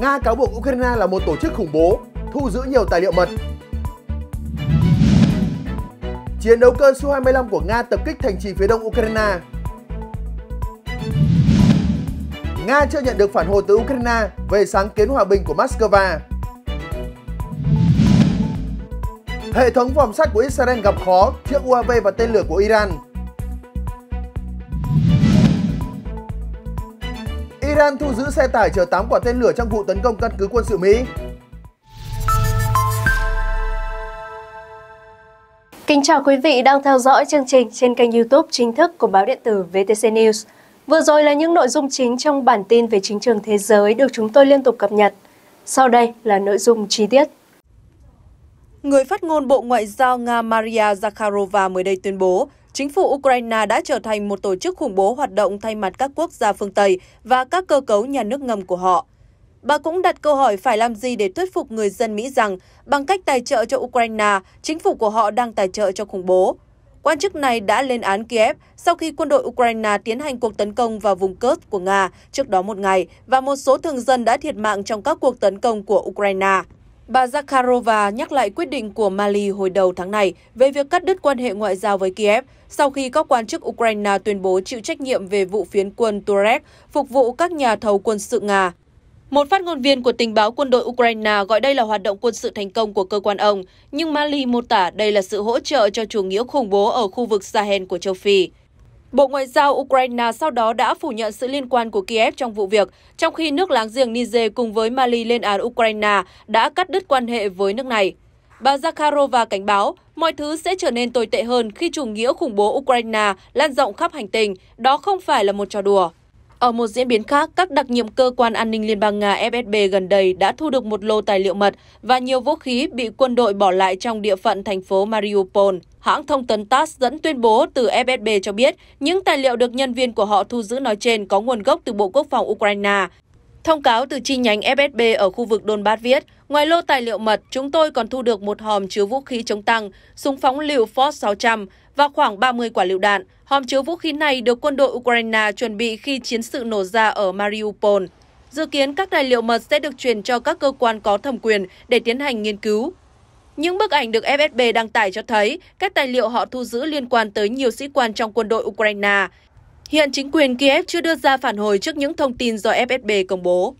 Nga cáo buộc Ukraine là một tổ chức khủng bố, thu giữ nhiều tài liệu mật. Chiến đấu cơ Su-25 của Nga tập kích thành trì phía đông Ukraine. Nga chưa nhận được phản hồi từ Ukraine về sáng kiến hòa bình của Moscow. Hệ thống vòm sắt của Israel gặp khó trước UAV và tên lửa của Iran. Iran thu giữ xe tải chở 8 quả tên lửa trong vụ tấn công căn cứ quân sự Mỹ. Kính chào quý vị đang theo dõi chương trình trên kênh YouTube chính thức của báo điện tử VTC News. Vừa rồi là những nội dung chính trong bản tin về chính trường thế giới được chúng tôi liên tục cập nhật. Sau đây là nội dung chi tiết. Người phát ngôn Bộ Ngoại giao Nga Maria Zakharova mới đây tuyên bố, chính phủ Ukraine đã trở thành một tổ chức khủng bố hoạt động thay mặt các quốc gia phương Tây và các cơ cấu nhà nước ngầm của họ. Bà cũng đặt câu hỏi phải làm gì để thuyết phục người dân Mỹ rằng bằng cách tài trợ cho Ukraine, chính phủ của họ đang tài trợ cho khủng bố. Quan chức này đã lên án Kiev sau khi quân đội Ukraine tiến hành cuộc tấn công vào vùng Kursk của Nga trước đó một ngày và một số thường dân đã thiệt mạng trong các cuộc tấn công của Ukraine. Bà Zakharova nhắc lại quyết định của Mali hồi đầu tháng này về việc cắt đứt quan hệ ngoại giao với Kiev sau khi các quan chức Ukraine tuyên bố chịu trách nhiệm về vụ phiến quân Turek phục vụ các nhà thầu quân sự Nga. Một phát ngôn viên của tình báo quân đội Ukraine gọi đây là hoạt động quân sự thành công của cơ quan ông, nhưng Mali mô tả đây là sự hỗ trợ cho chủ nghĩa khủng bố ở khu vực Sahel của châu Phi. Bộ Ngoại giao Ukraine sau đó đã phủ nhận sự liên quan của Kiev trong vụ việc, trong khi nước láng giềng Niger cùng với Mali lên án Ukraine đã cắt đứt quan hệ với nước này. Bà Zakharova cảnh báo, mọi thứ sẽ trở nên tồi tệ hơn khi chủ nghĩa khủng bố Ukraine lan rộng khắp hành tinh, đó không phải là một trò đùa. Ở một diễn biến khác, các đặc nhiệm cơ quan an ninh Liên bang Nga FSB gần đây đã thu được một lô tài liệu mật và nhiều vũ khí bị quân đội bỏ lại trong địa phận thành phố Mariupol. Hãng thông tấn TASS dẫn tuyên bố từ FSB cho biết những tài liệu được nhân viên của họ thu giữ nói trên có nguồn gốc từ Bộ Quốc phòng Ukraine. Thông cáo từ chi nhánh FSB ở khu vực Donbass viết, ngoài lô tài liệu mật, chúng tôi còn thu được một hòm chứa vũ khí chống tăng, súng phóng liều Ford 600 và khoảng 30 quả lựu đạn. Hòm chứa vũ khí này được quân đội Ukraine chuẩn bị khi chiến sự nổ ra ở Mariupol. Dự kiến các tài liệu mật sẽ được truyền cho các cơ quan có thẩm quyền để tiến hành nghiên cứu, những bức ảnh được FSB đăng tải cho thấy các tài liệu họ thu giữ liên quan tới nhiều sĩ quan trong quân đội Ukraine. Hiện chính quyền Kiev chưa đưa ra phản hồi trước những thông tin do FSB công bố.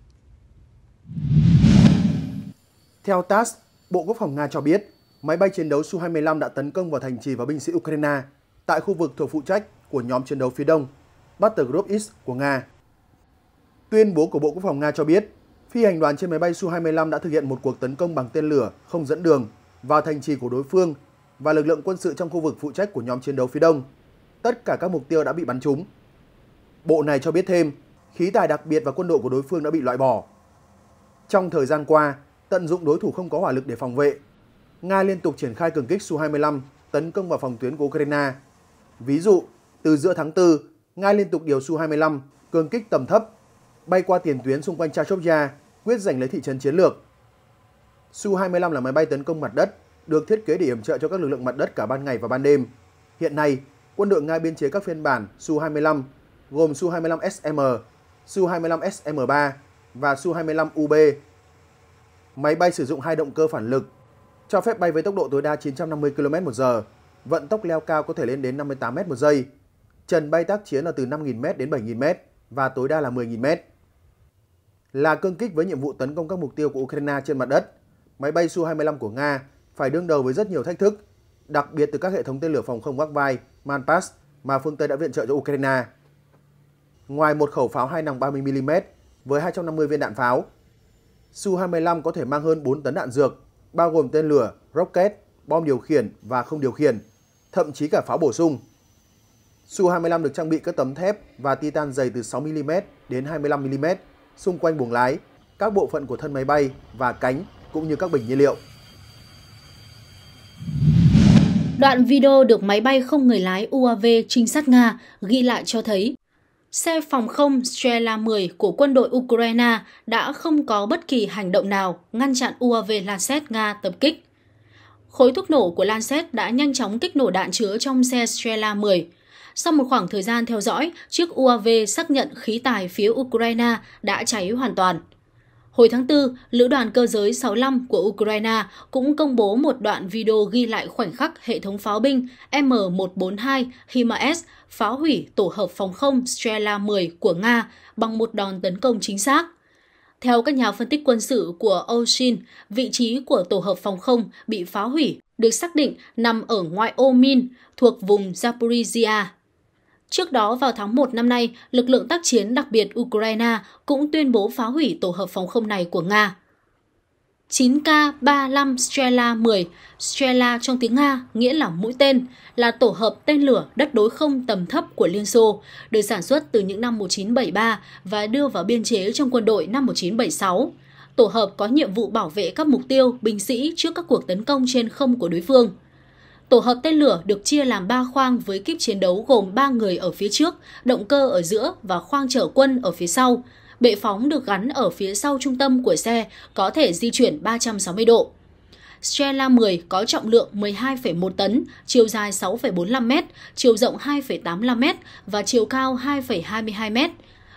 Theo TASS, Bộ Quốc phòng Nga cho biết, máy bay chiến đấu Su-25 đã tấn công vào thành trì và binh sĩ Ukraine tại khu vực thuộc phụ trách của nhóm chiến đấu phía đông, Battle Group X của Nga. Tuyên bố của Bộ Quốc phòng Nga cho biết, phi hành đoàn trên máy bay Su-25 đã thực hiện một cuộc tấn công bằng tên lửa không dẫn đường vào thành trì của đối phương và lực lượng quân sự trong khu vực phụ trách của nhóm chiến đấu phía đông. Tất cả các mục tiêu đã bị bắn trúng. Bộ này cho biết thêm, khí tài đặc biệt và quân đội của đối phương đã bị loại bỏ. Trong thời gian qua, tận dụng đối thủ không có hỏa lực để phòng vệ, Nga liên tục triển khai cường kích Su-25 tấn công vào phòng tuyến của Ukraine. Ví dụ, từ giữa tháng 4, Nga liên tục điều Su-25 cường kích tầm thấp, bay qua tiền tuyến xung quanh Chashkovya, quyết giành lấy thị trấn chiến lược. Su-25 là máy bay tấn công mặt đất, được thiết kế để yểm trợ cho các lực lượng mặt đất cả ban ngày và ban đêm. Hiện nay, quân đội Nga biên chế các phiên bản Su-25 gồm Su-25SM, Su-25SM3 và Su-25UB. Máy bay sử dụng hai động cơ phản lực, cho phép bay với tốc độ tối đa 950 km h vận tốc leo cao có thể lên đến 58 m một giây. Trần bay tác chiến là từ 5.000m đến 7.000m và tối đa là 10.000m. Là cương kích với nhiệm vụ tấn công các mục tiêu của Ukraine trên mặt đất – máy bay Su-25 của Nga phải đương đầu với rất nhiều thách thức, đặc biệt từ các hệ thống tên lửa phòng không gác vai Manpass mà phương Tây đã viện trợ cho Ukraine. Ngoài một khẩu pháo hai nòng 30mm với 250 viên đạn pháo, Su-25 có thể mang hơn 4 tấn đạn dược, bao gồm tên lửa, rocket, bom điều khiển và không điều khiển, thậm chí cả pháo bổ sung. Su-25 được trang bị các tấm thép và titan dày từ 6mm đến 25mm xung quanh buồng lái, các bộ phận của thân máy bay và cánh cũng như các bình nhiên liệu. Đoạn video được máy bay không người lái UAV trinh sát Nga ghi lại cho thấy xe phòng không Strela 10 của quân đội Ukraine đã không có bất kỳ hành động nào ngăn chặn UAV Lancet Nga tập kích. Khối thuốc nổ của Lancet đã nhanh chóng kích nổ đạn chứa trong xe Strela 10. Sau một khoảng thời gian theo dõi, chiếc UAV xác nhận khí tài phía Ukraine đã cháy hoàn toàn. Hồi tháng 4, Lữ đoàn cơ giới 65 của Ukraine cũng công bố một đoạn video ghi lại khoảnh khắc hệ thống pháo binh M142 HIMARS phá hủy tổ hợp phòng không Strela 10 của Nga bằng một đòn tấn công chính xác. Theo các nhà phân tích quân sự của Oshin, vị trí của tổ hợp phòng không bị phá hủy được xác định nằm ở ngoại ô Min thuộc vùng Zaporizhia Trước đó vào tháng 1 năm nay, lực lượng tác chiến đặc biệt Ukraine cũng tuyên bố phá hủy tổ hợp phòng không này của Nga. 9K-35 Strela 10, Strela trong tiếng Nga nghĩa là mũi tên, là tổ hợp tên lửa đất đối không tầm thấp của Liên Xô, được sản xuất từ những năm 1973 và đưa vào biên chế trong quân đội năm 1976. Tổ hợp có nhiệm vụ bảo vệ các mục tiêu, binh sĩ trước các cuộc tấn công trên không của đối phương. Tổ hợp tên lửa được chia làm 3 khoang với kíp chiến đấu gồm 3 người ở phía trước, động cơ ở giữa và khoang chở quân ở phía sau. Bệ phóng được gắn ở phía sau trung tâm của xe, có thể di chuyển 360 độ. Strela 10 có trọng lượng 12,1 tấn, chiều dài 6,45 m, chiều rộng 2,85 m và chiều cao 2,22 m.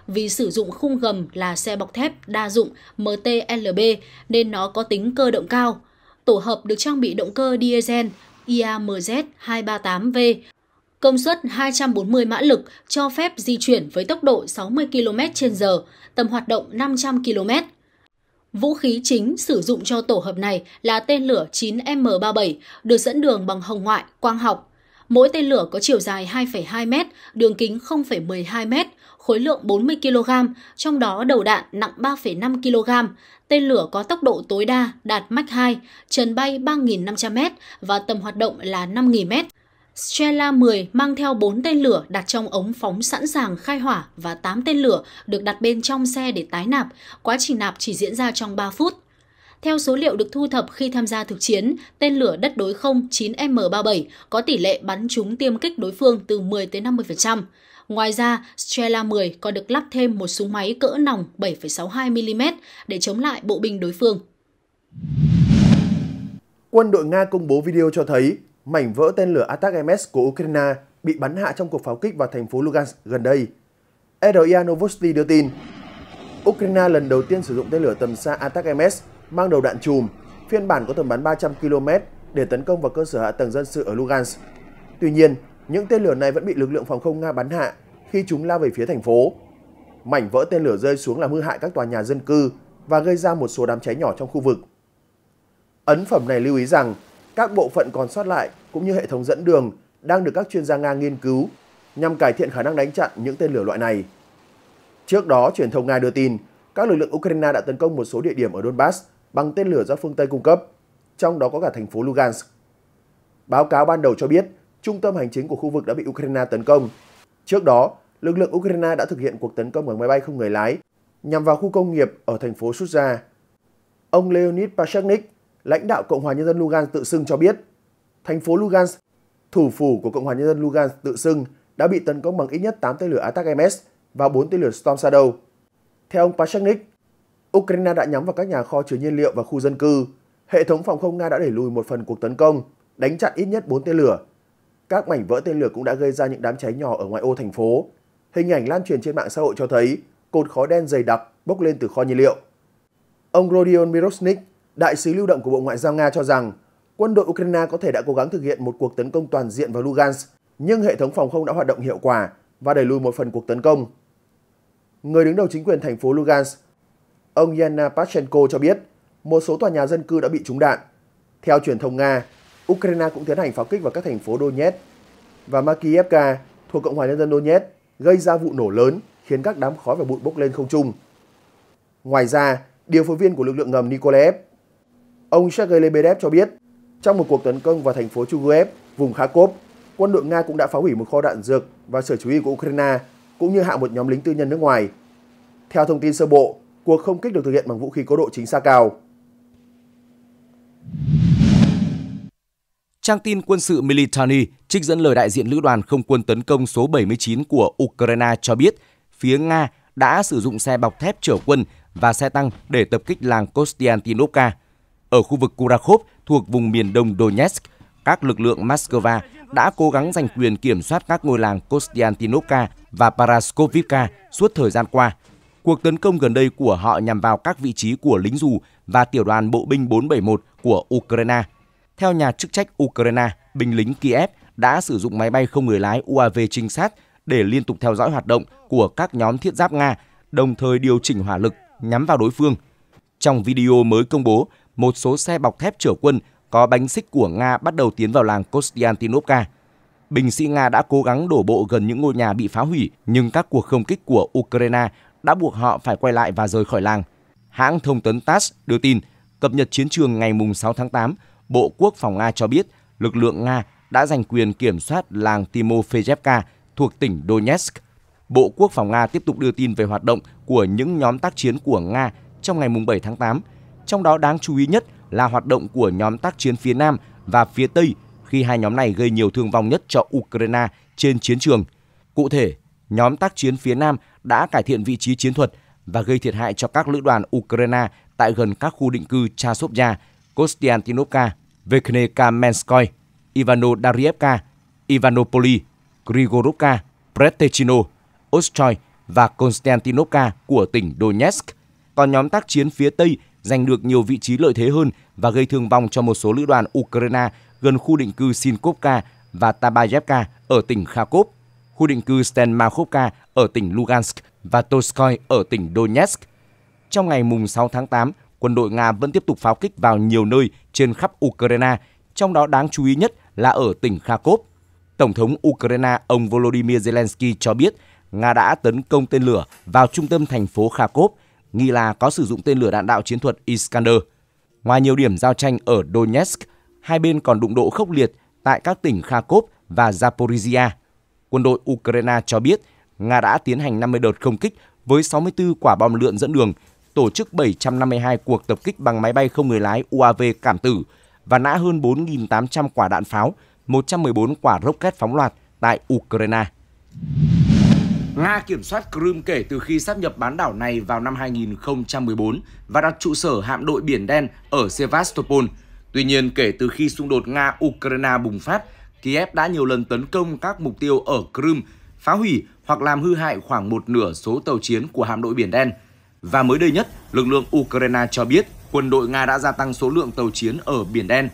Vì sử dụng khung gầm là xe bọc thép đa dụng MTLB nên nó có tính cơ động cao. Tổ hợp được trang bị động cơ diesel IAMZ238V công suất 240 mã lực cho phép di chuyển với tốc độ 60 km h tầm hoạt động 500 km. Vũ khí chính sử dụng cho tổ hợp này là tên lửa 9M37 được dẫn đường bằng hồng ngoại, quang học. Mỗi tên lửa có chiều dài 2,2 m, đường kính 0,12 m, khối lượng 40 kg, trong đó đầu đạn nặng 3,5 kg. Tên lửa có tốc độ tối đa đạt Mach 2, trần bay 3.500m và tầm hoạt động là 5.000m. Strela 10 mang theo 4 tên lửa đặt trong ống phóng sẵn sàng khai hỏa và 8 tên lửa được đặt bên trong xe để tái nạp. Quá trình nạp chỉ diễn ra trong 3 phút. Theo số liệu được thu thập khi tham gia thực chiến, tên lửa đất đối không 9M37 có tỷ lệ bắn trúng tiêm kích đối phương từ 10 tới 50%. Ngoài ra, Strela 10 còn được lắp thêm một súng máy cỡ nòng 7,62mm để chống lại bộ binh đối phương. Quân đội Nga công bố video cho thấy mảnh vỡ tên lửa Atak-MS của Ukraine bị bắn hạ trong cuộc pháo kích vào thành phố Lugansk gần đây. RIA Novosti đưa tin, Ukraine lần đầu tiên sử dụng tên lửa tầm xa Atak-MS mang đầu đạn chùm, phiên bản có tầm bắn 300 km để tấn công vào cơ sở hạ tầng dân sự ở Lugansk. Tuy nhiên, những tên lửa này vẫn bị lực lượng phòng không Nga bắn hạ khi chúng lao về phía thành phố. Mảnh vỡ tên lửa rơi xuống làm hư hại các tòa nhà dân cư và gây ra một số đám cháy nhỏ trong khu vực. Ấn phẩm này lưu ý rằng các bộ phận còn sót lại cũng như hệ thống dẫn đường đang được các chuyên gia Nga nghiên cứu nhằm cải thiện khả năng đánh chặn những tên lửa loại này. Trước đó, truyền thông Nga đưa tin các lực lượng Ukraine đã tấn công một số địa điểm ở Donbass bằng tên lửa do phương Tây cung cấp, trong đó có cả thành phố Lugansk. Báo cáo ban đầu cho biết trung tâm hành chính của khu vực đã bị Ukraine tấn công. Trước đó, lực lượng Ukraine đã thực hiện cuộc tấn công bằng máy bay không người lái nhằm vào khu công nghiệp ở thành phố Sutja. Ông Leonid Pashchnik, lãnh đạo Cộng hòa Nhân dân Lugansk tự xưng cho biết, thành phố Lugansk, thủ phủ của Cộng hòa Nhân dân Lugansk tự xưng, đã bị tấn công bằng ít nhất 8 tên lửa Attack-MS và 4 tên lửa Storm Shadow. Theo ông Pashchnik, Ukraine đã nhắm vào các nhà kho chứa nhiên liệu và khu dân cư. Hệ thống phòng không Nga đã đẩy lùi một phần cuộc tấn công, đánh chặn ít nhất 4 tên lửa các mảnh vỡ tên lửa cũng đã gây ra những đám cháy nhỏ ở ngoại ô thành phố. Hình ảnh lan truyền trên mạng xã hội cho thấy cột khói đen dày đặc bốc lên từ kho nhiên liệu. Ông Rodion Mirosnik, đại sứ lưu động của Bộ Ngoại giao Nga cho rằng quân đội Ukraine có thể đã cố gắng thực hiện một cuộc tấn công toàn diện vào Lugansk, nhưng hệ thống phòng không đã hoạt động hiệu quả và đẩy lùi một phần cuộc tấn công. Người đứng đầu chính quyền thành phố Lugansk, ông Yana Pachenko cho biết một số tòa nhà dân cư đã bị trúng đạn. Theo truyền thông Nga, Ukraine cũng tiến hành pháo kích vào các thành phố Donetsk và Makiivka thuộc Cộng hòa Nhân dân Donetsk, gây ra vụ nổ lớn khiến các đám khói và bụi bốc lên không trung. Ngoài ra, điều phối viên của lực lượng ngầm Nikolaev, ông Sergei Lebedev cho biết, trong một cuộc tấn công vào thành phố Chuguev, vùng Kharkov, quân đội Nga cũng đã phá hủy một kho đạn dược và sở chú ý của Ukraine, cũng như hạ một nhóm lính tư nhân nước ngoài. Theo thông tin sơ bộ, cuộc không kích được thực hiện bằng vũ khí có độ chính xác cao. Trang tin quân sự Militani trích dẫn lời đại diện lữ đoàn không quân tấn công số 79 của Ukraine cho biết phía Nga đã sử dụng xe bọc thép chở quân và xe tăng để tập kích làng Kostiantinovka. Ở khu vực Kurakov thuộc vùng miền đông Donetsk, các lực lượng Moscow đã cố gắng giành quyền kiểm soát các ngôi làng Kostiantinovka và Paraskovivka suốt thời gian qua. Cuộc tấn công gần đây của họ nhằm vào các vị trí của lính dù và tiểu đoàn bộ binh 471 của Ukraine – theo nhà chức trách Ukraine, binh lính Kiev đã sử dụng máy bay không người lái UAV trinh sát để liên tục theo dõi hoạt động của các nhóm thiết giáp Nga, đồng thời điều chỉnh hỏa lực nhắm vào đối phương. Trong video mới công bố, một số xe bọc thép chở quân có bánh xích của Nga bắt đầu tiến vào làng Kostiantinovka. Binh sĩ Nga đã cố gắng đổ bộ gần những ngôi nhà bị phá hủy, nhưng các cuộc không kích của Ukraine đã buộc họ phải quay lại và rời khỏi làng. Hãng thông tấn TASS đưa tin, cập nhật chiến trường ngày 6 tháng 8, Bộ Quốc phòng Nga cho biết lực lượng Nga đã giành quyền kiểm soát làng Timofejevka thuộc tỉnh Donetsk. Bộ Quốc phòng Nga tiếp tục đưa tin về hoạt động của những nhóm tác chiến của Nga trong ngày 7 tháng 8, trong đó đáng chú ý nhất là hoạt động của nhóm tác chiến phía Nam và phía Tây khi hai nhóm này gây nhiều thương vong nhất cho Ukraine trên chiến trường. Cụ thể, nhóm tác chiến phía Nam đã cải thiện vị trí chiến thuật và gây thiệt hại cho các lữ đoàn Ukraine tại gần các khu định cư Chasovya Kostiantinovka, Vekneka Menskoy, Ivano Darievka, Ivanopoli, Grigorovka, Pretechino, Ostroy và Konstantinovka của tỉnh Donetsk. Còn nhóm tác chiến phía Tây giành được nhiều vị trí lợi thế hơn và gây thương vong cho một số lữ đoàn Ukraine gần khu định cư Sinkovka và Tabayevka ở tỉnh Kharkov, khu định cư Stenmakhovka ở tỉnh Lugansk và Toskoy ở tỉnh Donetsk. Trong ngày 6 tháng 8, quân đội Nga vẫn tiếp tục pháo kích vào nhiều nơi trên khắp Ukraine, trong đó đáng chú ý nhất là ở tỉnh Kharkov. Tổng thống Ukraine ông Volodymyr Zelensky cho biết Nga đã tấn công tên lửa vào trung tâm thành phố Kharkov, nghi là có sử dụng tên lửa đạn đạo chiến thuật Iskander. Ngoài nhiều điểm giao tranh ở Donetsk, hai bên còn đụng độ khốc liệt tại các tỉnh Kharkov và Zaporizhia. Quân đội Ukraine cho biết Nga đã tiến hành 50 đợt không kích với 64 quả bom lượn dẫn đường tổ chức 752 cuộc tập kích bằng máy bay không người lái UAV cảm tử và nã hơn 4.800 quả đạn pháo, 114 quả rocket phóng loạt tại Ukraine. Nga kiểm soát Crimea kể từ khi sáp nhập bán đảo này vào năm 2014 và đặt trụ sở hạm đội Biển Đen ở Sevastopol. Tuy nhiên, kể từ khi xung đột Nga-Ukraine bùng phát, Kiev đã nhiều lần tấn công các mục tiêu ở Crimea, phá hủy hoặc làm hư hại khoảng một nửa số tàu chiến của hạm đội Biển Đen – và mới đây nhất, lực lượng Ukraine cho biết quân đội Nga đã gia tăng số lượng tàu chiến ở Biển Đen.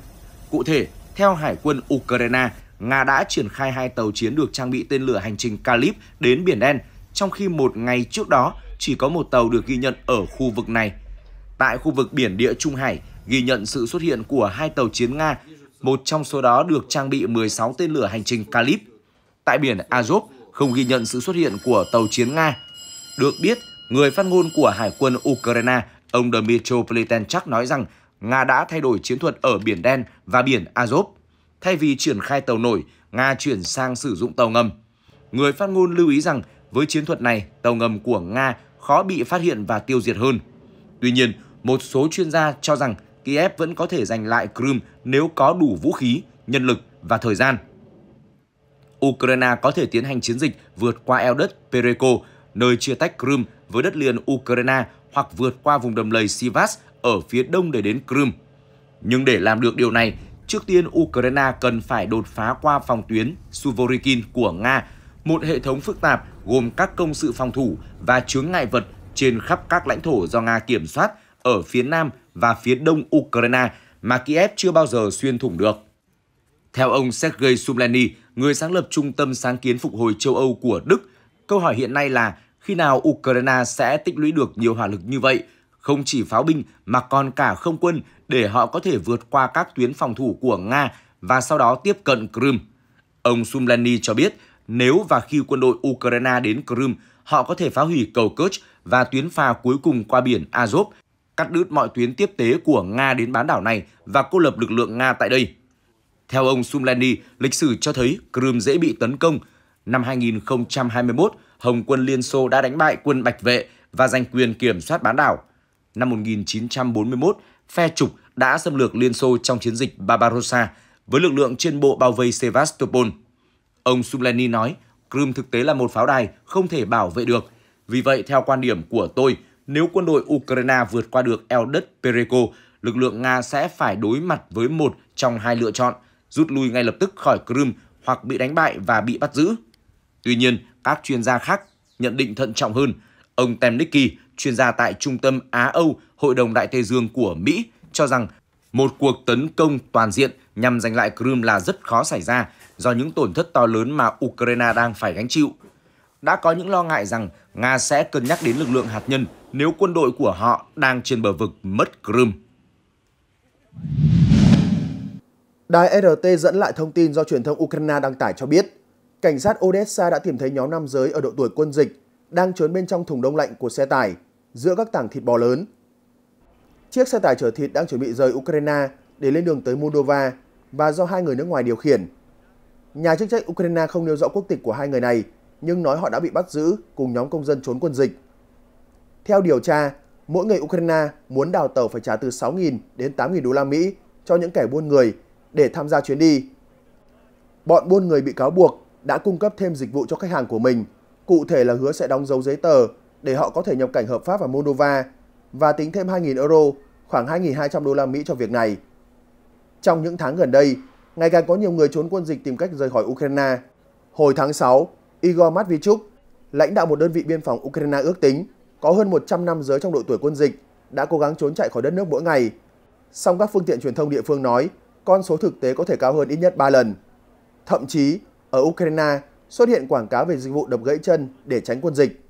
Cụ thể, theo Hải quân Ukraine, Nga đã triển khai hai tàu chiến được trang bị tên lửa hành trình Kalib đến Biển Đen, trong khi một ngày trước đó chỉ có một tàu được ghi nhận ở khu vực này. Tại khu vực biển địa Trung Hải, ghi nhận sự xuất hiện của hai tàu chiến Nga, một trong số đó được trang bị 16 tên lửa hành trình Kalib. Tại biển Azov, không ghi nhận sự xuất hiện của tàu chiến Nga. Được biết, Người phát ngôn của Hải quân Ukraine, ông Dmytro Pletenchak nói rằng Nga đã thay đổi chiến thuật ở Biển Đen và Biển Azov. Thay vì triển khai tàu nổi, Nga chuyển sang sử dụng tàu ngầm. Người phát ngôn lưu ý rằng với chiến thuật này, tàu ngầm của Nga khó bị phát hiện và tiêu diệt hơn. Tuy nhiên, một số chuyên gia cho rằng Kiev vẫn có thể giành lại Crimea nếu có đủ vũ khí, nhân lực và thời gian. Ukraine có thể tiến hành chiến dịch vượt qua eo đất Pereko, nơi chia tách Crimea với đất liền Ukraine hoặc vượt qua vùng đầm lầy Sivas ở phía đông để đến Crimea. Nhưng để làm được điều này, trước tiên Ukraine cần phải đột phá qua phòng tuyến Suvorikin của Nga, một hệ thống phức tạp gồm các công sự phòng thủ và chướng ngại vật trên khắp các lãnh thổ do Nga kiểm soát ở phía nam và phía đông Ukraine mà Kiev chưa bao giờ xuyên thủng được. Theo ông Sergei Sumleny, người sáng lập Trung tâm Sáng kiến Phục hồi châu Âu của Đức, câu hỏi hiện nay là khi nào Ukraine sẽ tích lũy được nhiều hỏa lực như vậy, không chỉ pháo binh mà còn cả không quân để họ có thể vượt qua các tuyến phòng thủ của Nga và sau đó tiếp cận Crimea. Ông Sumlani cho biết, nếu và khi quân đội Ukraine đến Crimea, họ có thể phá hủy cầu Kerch và tuyến phà cuối cùng qua biển Azov, cắt đứt mọi tuyến tiếp tế của Nga đến bán đảo này và cô lập lực lượng Nga tại đây. Theo ông Sumlani, lịch sử cho thấy Crimea dễ bị tấn công. Năm 2021, Hồng quân Liên Xô đã đánh bại quân Bạch Vệ và giành quyền kiểm soát bán đảo. Năm 1941, phe trục đã xâm lược Liên Xô trong chiến dịch Barbarossa với lực lượng trên bộ bao vây Sevastopol. Ông Suleni nói, Crimea thực tế là một pháo đài không thể bảo vệ được. Vì vậy, theo quan điểm của tôi, nếu quân đội Ukraine vượt qua được eo đất Pereko, lực lượng Nga sẽ phải đối mặt với một trong hai lựa chọn, rút lui ngay lập tức khỏi Crimea hoặc bị đánh bại và bị bắt giữ. Tuy nhiên, các chuyên gia khác nhận định thận trọng hơn. Ông Temnicki, chuyên gia tại Trung tâm Á-Âu, Hội đồng Đại Tây Dương của Mỹ, cho rằng một cuộc tấn công toàn diện nhằm giành lại Crimea là rất khó xảy ra do những tổn thất to lớn mà Ukraine đang phải gánh chịu. Đã có những lo ngại rằng Nga sẽ cân nhắc đến lực lượng hạt nhân nếu quân đội của họ đang trên bờ vực mất Crimea. Đài RT dẫn lại thông tin do truyền thông Ukraine đăng tải cho biết, Cảnh sát Odessa đã tìm thấy nhóm nam giới ở độ tuổi quân dịch đang trốn bên trong thùng đông lạnh của xe tải giữa các tảng thịt bò lớn. Chiếc xe tải chở thịt đang chuẩn bị rời Ukraine để lên đường tới Moldova và do hai người nước ngoài điều khiển. Nhà chức trách Ukraine không nêu rõ quốc tịch của hai người này nhưng nói họ đã bị bắt giữ cùng nhóm công dân trốn quân dịch. Theo điều tra, mỗi người Ukraine muốn đào tàu phải trả từ 6.000 đến 8.000 đô la Mỹ cho những kẻ buôn người để tham gia chuyến đi. Bọn buôn người bị cáo buộc đã cung cấp thêm dịch vụ cho khách hàng của mình, cụ thể là hứa sẽ đóng dấu giấy tờ để họ có thể nhập cảnh hợp pháp vào Moldova và tính thêm 2.000 euro, khoảng 2.200 đô la Mỹ cho việc này. Trong những tháng gần đây, ngày càng có nhiều người trốn quân dịch tìm cách rời khỏi Ukraine. Hồi tháng 6, Igor Matvichuk, lãnh đạo một đơn vị biên phòng Ukraine ước tính có hơn 100 năm giới trong độ tuổi quân dịch đã cố gắng trốn chạy khỏi đất nước mỗi ngày. Song các phương tiện truyền thông địa phương nói con số thực tế có thể cao hơn ít nhất 3 lần. Thậm chí, ở Ukraine xuất hiện quảng cáo về dịch vụ đập gãy chân để tránh quân dịch.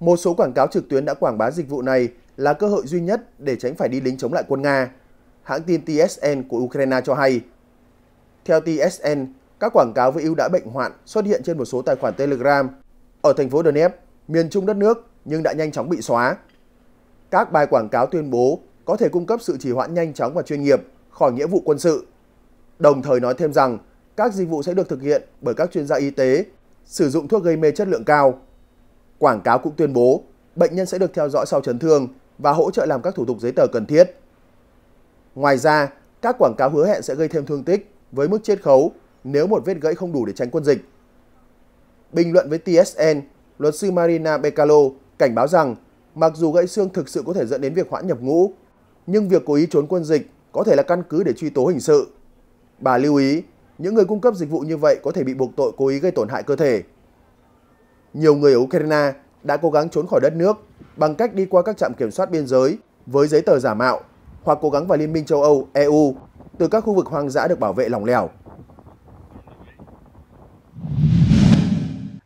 Một số quảng cáo trực tuyến đã quảng bá dịch vụ này là cơ hội duy nhất để tránh phải đi lính chống lại quân Nga, hãng tin TSN của Ukraine cho hay. Theo TSN, các quảng cáo với ưu đãi bệnh hoạn xuất hiện trên một số tài khoản Telegram ở thành phố Donetsk, miền trung đất nước nhưng đã nhanh chóng bị xóa. Các bài quảng cáo tuyên bố có thể cung cấp sự trì hoãn nhanh chóng và chuyên nghiệp khỏi nghĩa vụ quân sự. Đồng thời nói thêm rằng các dịch vụ sẽ được thực hiện bởi các chuyên gia y tế sử dụng thuốc gây mê chất lượng cao. Quảng cáo cũng tuyên bố bệnh nhân sẽ được theo dõi sau chấn thương và hỗ trợ làm các thủ tục giấy tờ cần thiết. Ngoài ra, các quảng cáo hứa hẹn sẽ gây thêm thương tích với mức chiết khấu nếu một vết gãy không đủ để tránh quân dịch. Bình luận với TSN, luật sư Marina Becalo cảnh báo rằng mặc dù gãy xương thực sự có thể dẫn đến việc hoãn nhập ngũ, nhưng việc cố ý trốn quân dịch có thể là căn cứ để truy tố hình sự. Bà lưu ý những người cung cấp dịch vụ như vậy có thể bị buộc tội cố ý gây tổn hại cơ thể. Nhiều người ở Ukraine đã cố gắng trốn khỏi đất nước bằng cách đi qua các trạm kiểm soát biên giới với giấy tờ giả mạo hoặc cố gắng vào Liên minh châu Âu, EU từ các khu vực hoang dã được bảo vệ lỏng lẻo.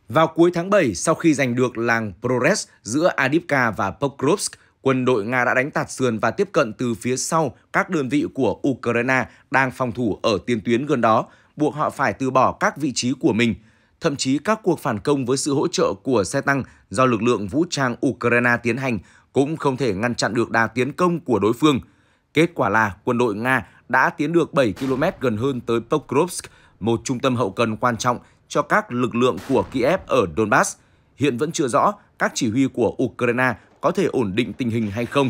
Vào cuối tháng 7, sau khi giành được làng Prores giữa Adivka và Pokrovsk, quân đội Nga đã đánh tạt sườn và tiếp cận từ phía sau các đơn vị của Ukraine đang phòng thủ ở tiền tuyến gần đó, buộc họ phải từ bỏ các vị trí của mình. Thậm chí các cuộc phản công với sự hỗ trợ của xe tăng do lực lượng vũ trang Ukraine tiến hành cũng không thể ngăn chặn được đà tiến công của đối phương. Kết quả là quân đội Nga đã tiến được 7 km gần hơn tới Pokrovsk, một trung tâm hậu cần quan trọng cho các lực lượng của Kiev ở Donbass. Hiện vẫn chưa rõ các chỉ huy của Ukraine có thể ổn định tình hình hay không.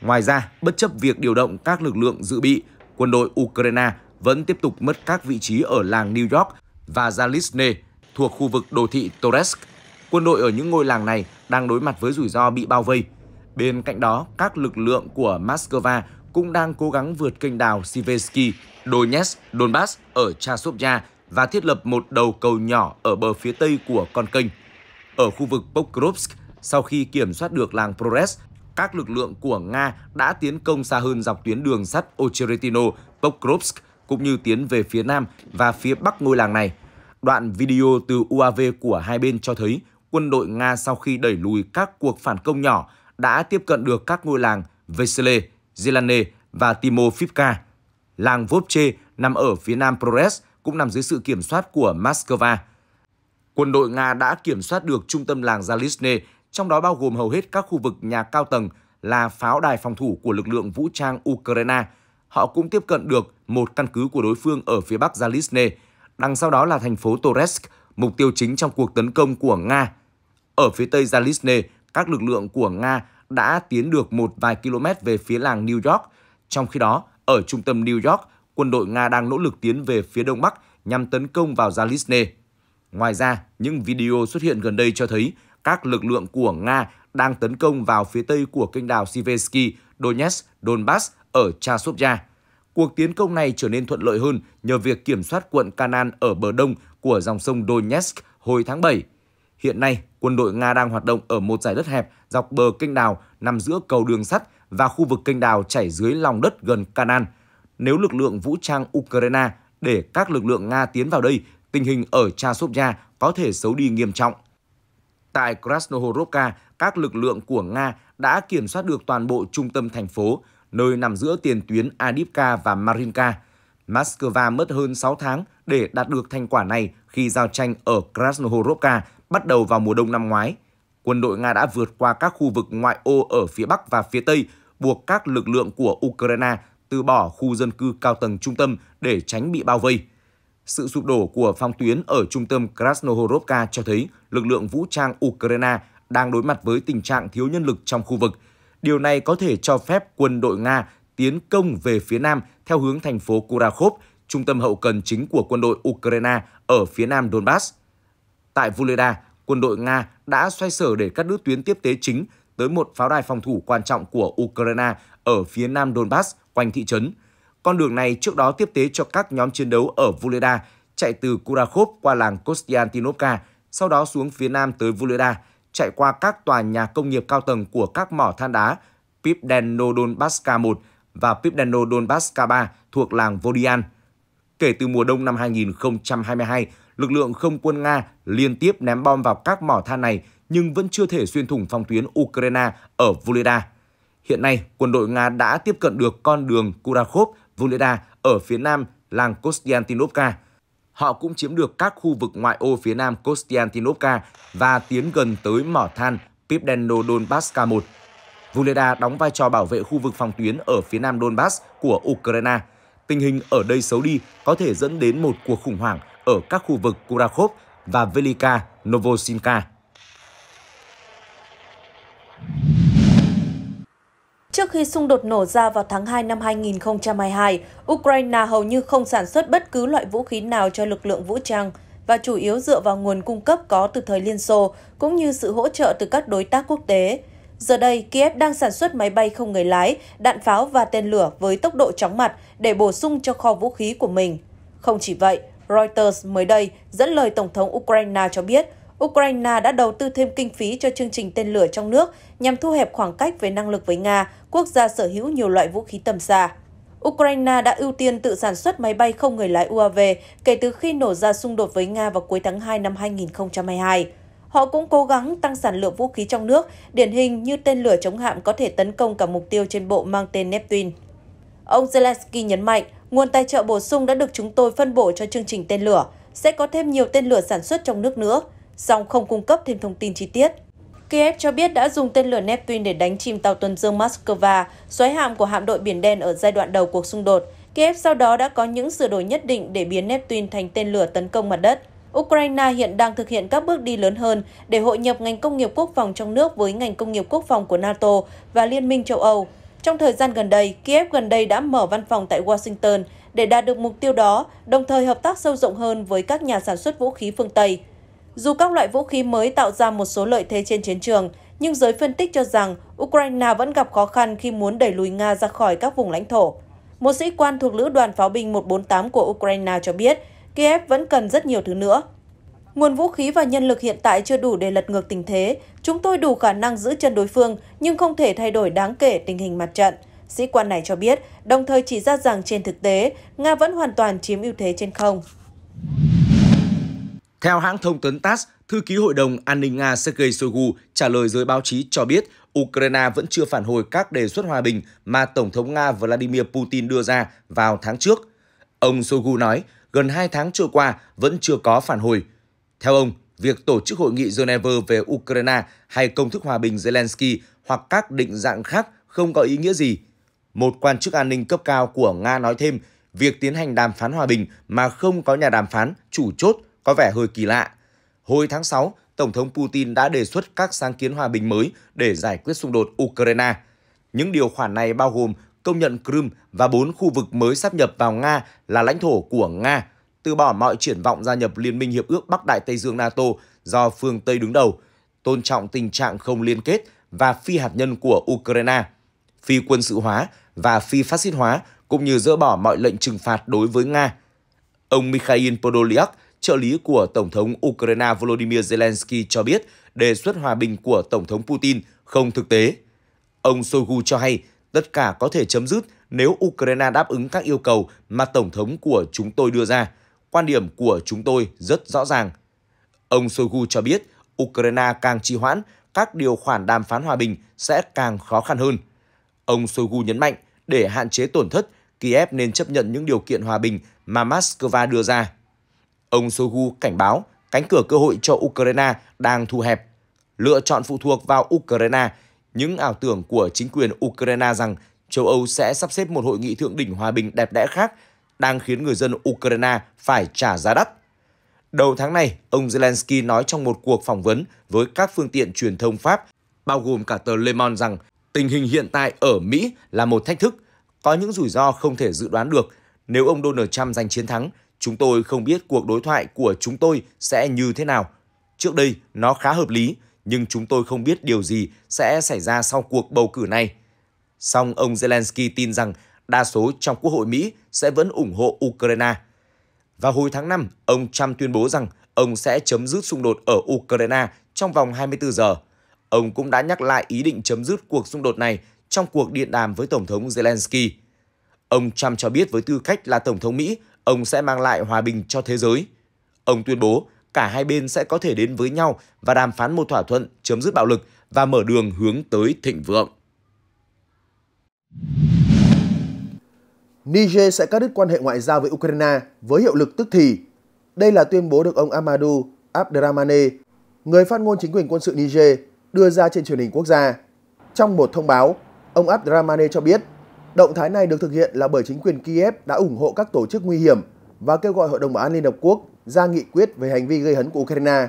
Ngoài ra, bất chấp việc điều động các lực lượng dự bị, quân đội Ukraine vẫn tiếp tục mất các vị trí ở làng New York và Zalizne, thuộc khu vực đô thị Toresk. Quân đội ở những ngôi làng này đang đối mặt với rủi ro bị bao vây. Bên cạnh đó, các lực lượng của Moscow cũng đang cố gắng vượt kênh đào Siversky, Donetsk, Donbass ở Chasovya và thiết lập một đầu cầu nhỏ ở bờ phía tây của con kênh. Ở khu vực Pokrovsk, sau khi kiểm soát được làng Prores, các lực lượng của Nga đã tiến công xa hơn dọc tuyến đường sắt Ocheretino, Pokrovsk cũng như tiến về phía nam và phía bắc ngôi làng này. Đoạn video từ UAV của hai bên cho thấy quân đội Nga sau khi đẩy lùi các cuộc phản công nhỏ đã tiếp cận được các ngôi làng Vesele, Zelane và Timofivka. Làng Vovche nằm ở phía nam Prores cũng nằm dưới sự kiểm soát của Moscow. Quân đội Nga đã kiểm soát được trung tâm làng Zalizne trong đó bao gồm hầu hết các khu vực nhà cao tầng là pháo đài phòng thủ của lực lượng vũ trang Ukraine. Họ cũng tiếp cận được một căn cứ của đối phương ở phía bắc Zalizne. đằng sau đó là thành phố Toresk, mục tiêu chính trong cuộc tấn công của Nga. Ở phía tây Zalizne, các lực lượng của Nga đã tiến được một vài km về phía làng New York. Trong khi đó, ở trung tâm New York, quân đội Nga đang nỗ lực tiến về phía đông bắc nhằm tấn công vào Zalizne. Ngoài ra, những video xuất hiện gần đây cho thấy các lực lượng của Nga đang tấn công vào phía tây của kênh đào Siversky, Donetsk, Donbass ở Chasovya. Cuộc tiến công này trở nên thuận lợi hơn nhờ việc kiểm soát quận Kanan ở bờ đông của dòng sông Donetsk hồi tháng 7. Hiện nay, quân đội Nga đang hoạt động ở một giải đất hẹp dọc bờ kênh đào nằm giữa cầu đường sắt và khu vực kênh đào chảy dưới lòng đất gần Kanan. Nếu lực lượng vũ trang Ukraine để các lực lượng Nga tiến vào đây, tình hình ở Chasovya có thể xấu đi nghiêm trọng. Tại Krasnohorovka, các lực lượng của Nga đã kiểm soát được toàn bộ trung tâm thành phố, nơi nằm giữa tiền tuyến Adivka và Marinka. Moscow mất hơn 6 tháng để đạt được thành quả này khi giao tranh ở Krasnohorovka bắt đầu vào mùa đông năm ngoái. Quân đội Nga đã vượt qua các khu vực ngoại ô ở phía Bắc và phía Tây, buộc các lực lượng của Ukraine từ bỏ khu dân cư cao tầng trung tâm để tránh bị bao vây. Sự sụp đổ của phong tuyến ở trung tâm Krasnohorovka cho thấy lực lượng vũ trang Ukraine đang đối mặt với tình trạng thiếu nhân lực trong khu vực. Điều này có thể cho phép quân đội Nga tiến công về phía nam theo hướng thành phố Kurakhov, trung tâm hậu cần chính của quân đội Ukraine ở phía nam Donbass. Tại Vuleda, quân đội Nga đã xoay sở để cắt đứt tuyến tiếp tế chính tới một pháo đài phòng thủ quan trọng của Ukraine ở phía nam Donbass quanh thị trấn. Con đường này trước đó tiếp tế cho các nhóm chiến đấu ở Vuleda, chạy từ Kurakhov qua làng Kostiantinovka, sau đó xuống phía nam tới Vuleda, chạy qua các tòa nhà công nghiệp cao tầng của các mỏ than đá Pipdeno Donbaska 1 và Pipdeno Donbaska 3 thuộc làng Vodian. Kể từ mùa đông năm 2022, lực lượng không quân Nga liên tiếp ném bom vào các mỏ than này nhưng vẫn chưa thể xuyên thủng phòng tuyến Ukraine ở Voleda. Hiện nay, quân đội Nga đã tiếp cận được con đường Kurakhov Voleda ở phía nam làng Kostiantinovka. Họ cũng chiếm được các khu vực ngoại ô phía nam Kostiantinovka và tiến gần tới mỏ than Pipdeno Donbass 1 Vuleda đóng vai trò bảo vệ khu vực phòng tuyến ở phía nam Donbass của Ukraine. Tình hình ở đây xấu đi có thể dẫn đến một cuộc khủng hoảng ở các khu vực Kurakov và Velika Novosinka. Trước khi xung đột nổ ra vào tháng 2 năm 2022, Ukraine hầu như không sản xuất bất cứ loại vũ khí nào cho lực lượng vũ trang và chủ yếu dựa vào nguồn cung cấp có từ thời Liên Xô cũng như sự hỗ trợ từ các đối tác quốc tế. Giờ đây, Kiev đang sản xuất máy bay không người lái, đạn pháo và tên lửa với tốc độ chóng mặt để bổ sung cho kho vũ khí của mình. Không chỉ vậy, Reuters mới đây dẫn lời Tổng thống Ukraine cho biết Ukraine đã đầu tư thêm kinh phí cho chương trình tên lửa trong nước nhằm thu hẹp khoảng cách về năng lực với Nga quốc gia sở hữu nhiều loại vũ khí tầm xa. Ukraine đã ưu tiên tự sản xuất máy bay không người lái UAV kể từ khi nổ ra xung đột với Nga vào cuối tháng 2 năm 2022. Họ cũng cố gắng tăng sản lượng vũ khí trong nước, điển hình như tên lửa chống hạm có thể tấn công cả mục tiêu trên bộ mang tên Neptune. Ông Zelensky nhấn mạnh, nguồn tài trợ bổ sung đã được chúng tôi phân bổ cho chương trình tên lửa, sẽ có thêm nhiều tên lửa sản xuất trong nước nữa, song không cung cấp thêm thông tin chi tiết. Kiev cho biết đã dùng tên lửa Neptune để đánh chìm tàu tuần dương Moscow, xoáy hạm của hạm đội Biển Đen ở giai đoạn đầu cuộc xung đột. Kiev sau đó đã có những sửa đổi nhất định để biến Neptune thành tên lửa tấn công mặt đất. Ukraine hiện đang thực hiện các bước đi lớn hơn để hội nhập ngành công nghiệp quốc phòng trong nước với ngành công nghiệp quốc phòng của NATO và Liên minh châu Âu. Trong thời gian gần đây, Kiev gần đây đã mở văn phòng tại Washington để đạt được mục tiêu đó, đồng thời hợp tác sâu rộng hơn với các nhà sản xuất vũ khí phương Tây. Dù các loại vũ khí mới tạo ra một số lợi thế trên chiến trường, nhưng giới phân tích cho rằng Ukraine vẫn gặp khó khăn khi muốn đẩy lùi Nga ra khỏi các vùng lãnh thổ. Một sĩ quan thuộc Lữ đoàn Pháo binh 148 của Ukraine cho biết, Kiev vẫn cần rất nhiều thứ nữa. Nguồn vũ khí và nhân lực hiện tại chưa đủ để lật ngược tình thế. Chúng tôi đủ khả năng giữ chân đối phương, nhưng không thể thay đổi đáng kể tình hình mặt trận. Sĩ quan này cho biết, đồng thời chỉ ra rằng trên thực tế, Nga vẫn hoàn toàn chiếm ưu thế trên không. Theo hãng thông tấn TASS, thư ký Hội đồng An ninh Nga Sergei Shoigu trả lời giới báo chí cho biết Ukraine vẫn chưa phản hồi các đề xuất hòa bình mà Tổng thống Nga Vladimir Putin đưa ra vào tháng trước. Ông Shoigu nói, gần 2 tháng trôi qua vẫn chưa có phản hồi. Theo ông, việc tổ chức hội nghị Geneva về Ukraine hay công thức hòa bình Zelensky hoặc các định dạng khác không có ý nghĩa gì. Một quan chức an ninh cấp cao của Nga nói thêm, việc tiến hành đàm phán hòa bình mà không có nhà đàm phán, chủ chốt có vẻ hơi kỳ lạ. Hồi tháng 6, Tổng thống Putin đã đề xuất các sáng kiến hòa bình mới để giải quyết xung đột Ukraine. Những điều khoản này bao gồm công nhận Crimea và bốn khu vực mới sắp nhập vào Nga là lãnh thổ của Nga, từ bỏ mọi triển vọng gia nhập Liên minh Hiệp ước Bắc Đại Tây Dương NATO do phương Tây đứng đầu, tôn trọng tình trạng không liên kết và phi hạt nhân của Ukraine, phi quân sự hóa và phi phát xít hóa, cũng như dỡ bỏ mọi lệnh trừng phạt đối với Nga. Ông Mikhail Podolyak, trợ lý của Tổng thống Ukraine Volodymyr Zelensky cho biết đề xuất hòa bình của Tổng thống Putin không thực tế. Ông Shoigu cho hay tất cả có thể chấm dứt nếu Ukraine đáp ứng các yêu cầu mà Tổng thống của chúng tôi đưa ra. Quan điểm của chúng tôi rất rõ ràng. Ông Shoigu cho biết Ukraine càng trì hoãn, các điều khoản đàm phán hòa bình sẽ càng khó khăn hơn. Ông Shoigu nhấn mạnh, để hạn chế tổn thất, Kiev nên chấp nhận những điều kiện hòa bình mà Moscow đưa ra. Ông Shoigu cảnh báo cánh cửa cơ hội cho Ukraine đang thu hẹp. Lựa chọn phụ thuộc vào Ukraine, những ảo tưởng của chính quyền Ukraine rằng châu Âu sẽ sắp xếp một hội nghị thượng đỉnh hòa bình đẹp đẽ khác đang khiến người dân Ukraine phải trả giá đắt. Đầu tháng này, ông Zelensky nói trong một cuộc phỏng vấn với các phương tiện truyền thông Pháp, bao gồm cả tờ Le Monde rằng tình hình hiện tại ở Mỹ là một thách thức, có những rủi ro không thể dự đoán được nếu ông Donald Trump giành chiến thắng Chúng tôi không biết cuộc đối thoại của chúng tôi sẽ như thế nào. Trước đây nó khá hợp lý, nhưng chúng tôi không biết điều gì sẽ xảy ra sau cuộc bầu cử này. Song ông Zelensky tin rằng đa số trong Quốc hội Mỹ sẽ vẫn ủng hộ Ukraine. Vào hồi tháng 5, ông Trump tuyên bố rằng ông sẽ chấm dứt xung đột ở Ukraine trong vòng 24 giờ. Ông cũng đã nhắc lại ý định chấm dứt cuộc xung đột này trong cuộc điện đàm với Tổng thống Zelensky. Ông Trump cho biết với tư cách là Tổng thống Mỹ, ông sẽ mang lại hòa bình cho thế giới. Ông tuyên bố cả hai bên sẽ có thể đến với nhau và đàm phán một thỏa thuận chấm dứt bạo lực và mở đường hướng tới thịnh vượng. Niger sẽ cắt đứt quan hệ ngoại giao với Ukraine với hiệu lực tức thì. Đây là tuyên bố được ông Amadou Abdramane, người phát ngôn chính quyền quân sự Niger, đưa ra trên truyền hình quốc gia. Trong một thông báo, ông Abdramane cho biết Động thái này được thực hiện là bởi chính quyền Kiev đã ủng hộ các tổ chức nguy hiểm và kêu gọi Hội đồng Bảo an Liên Hợp Quốc ra nghị quyết về hành vi gây hấn của Ukraine.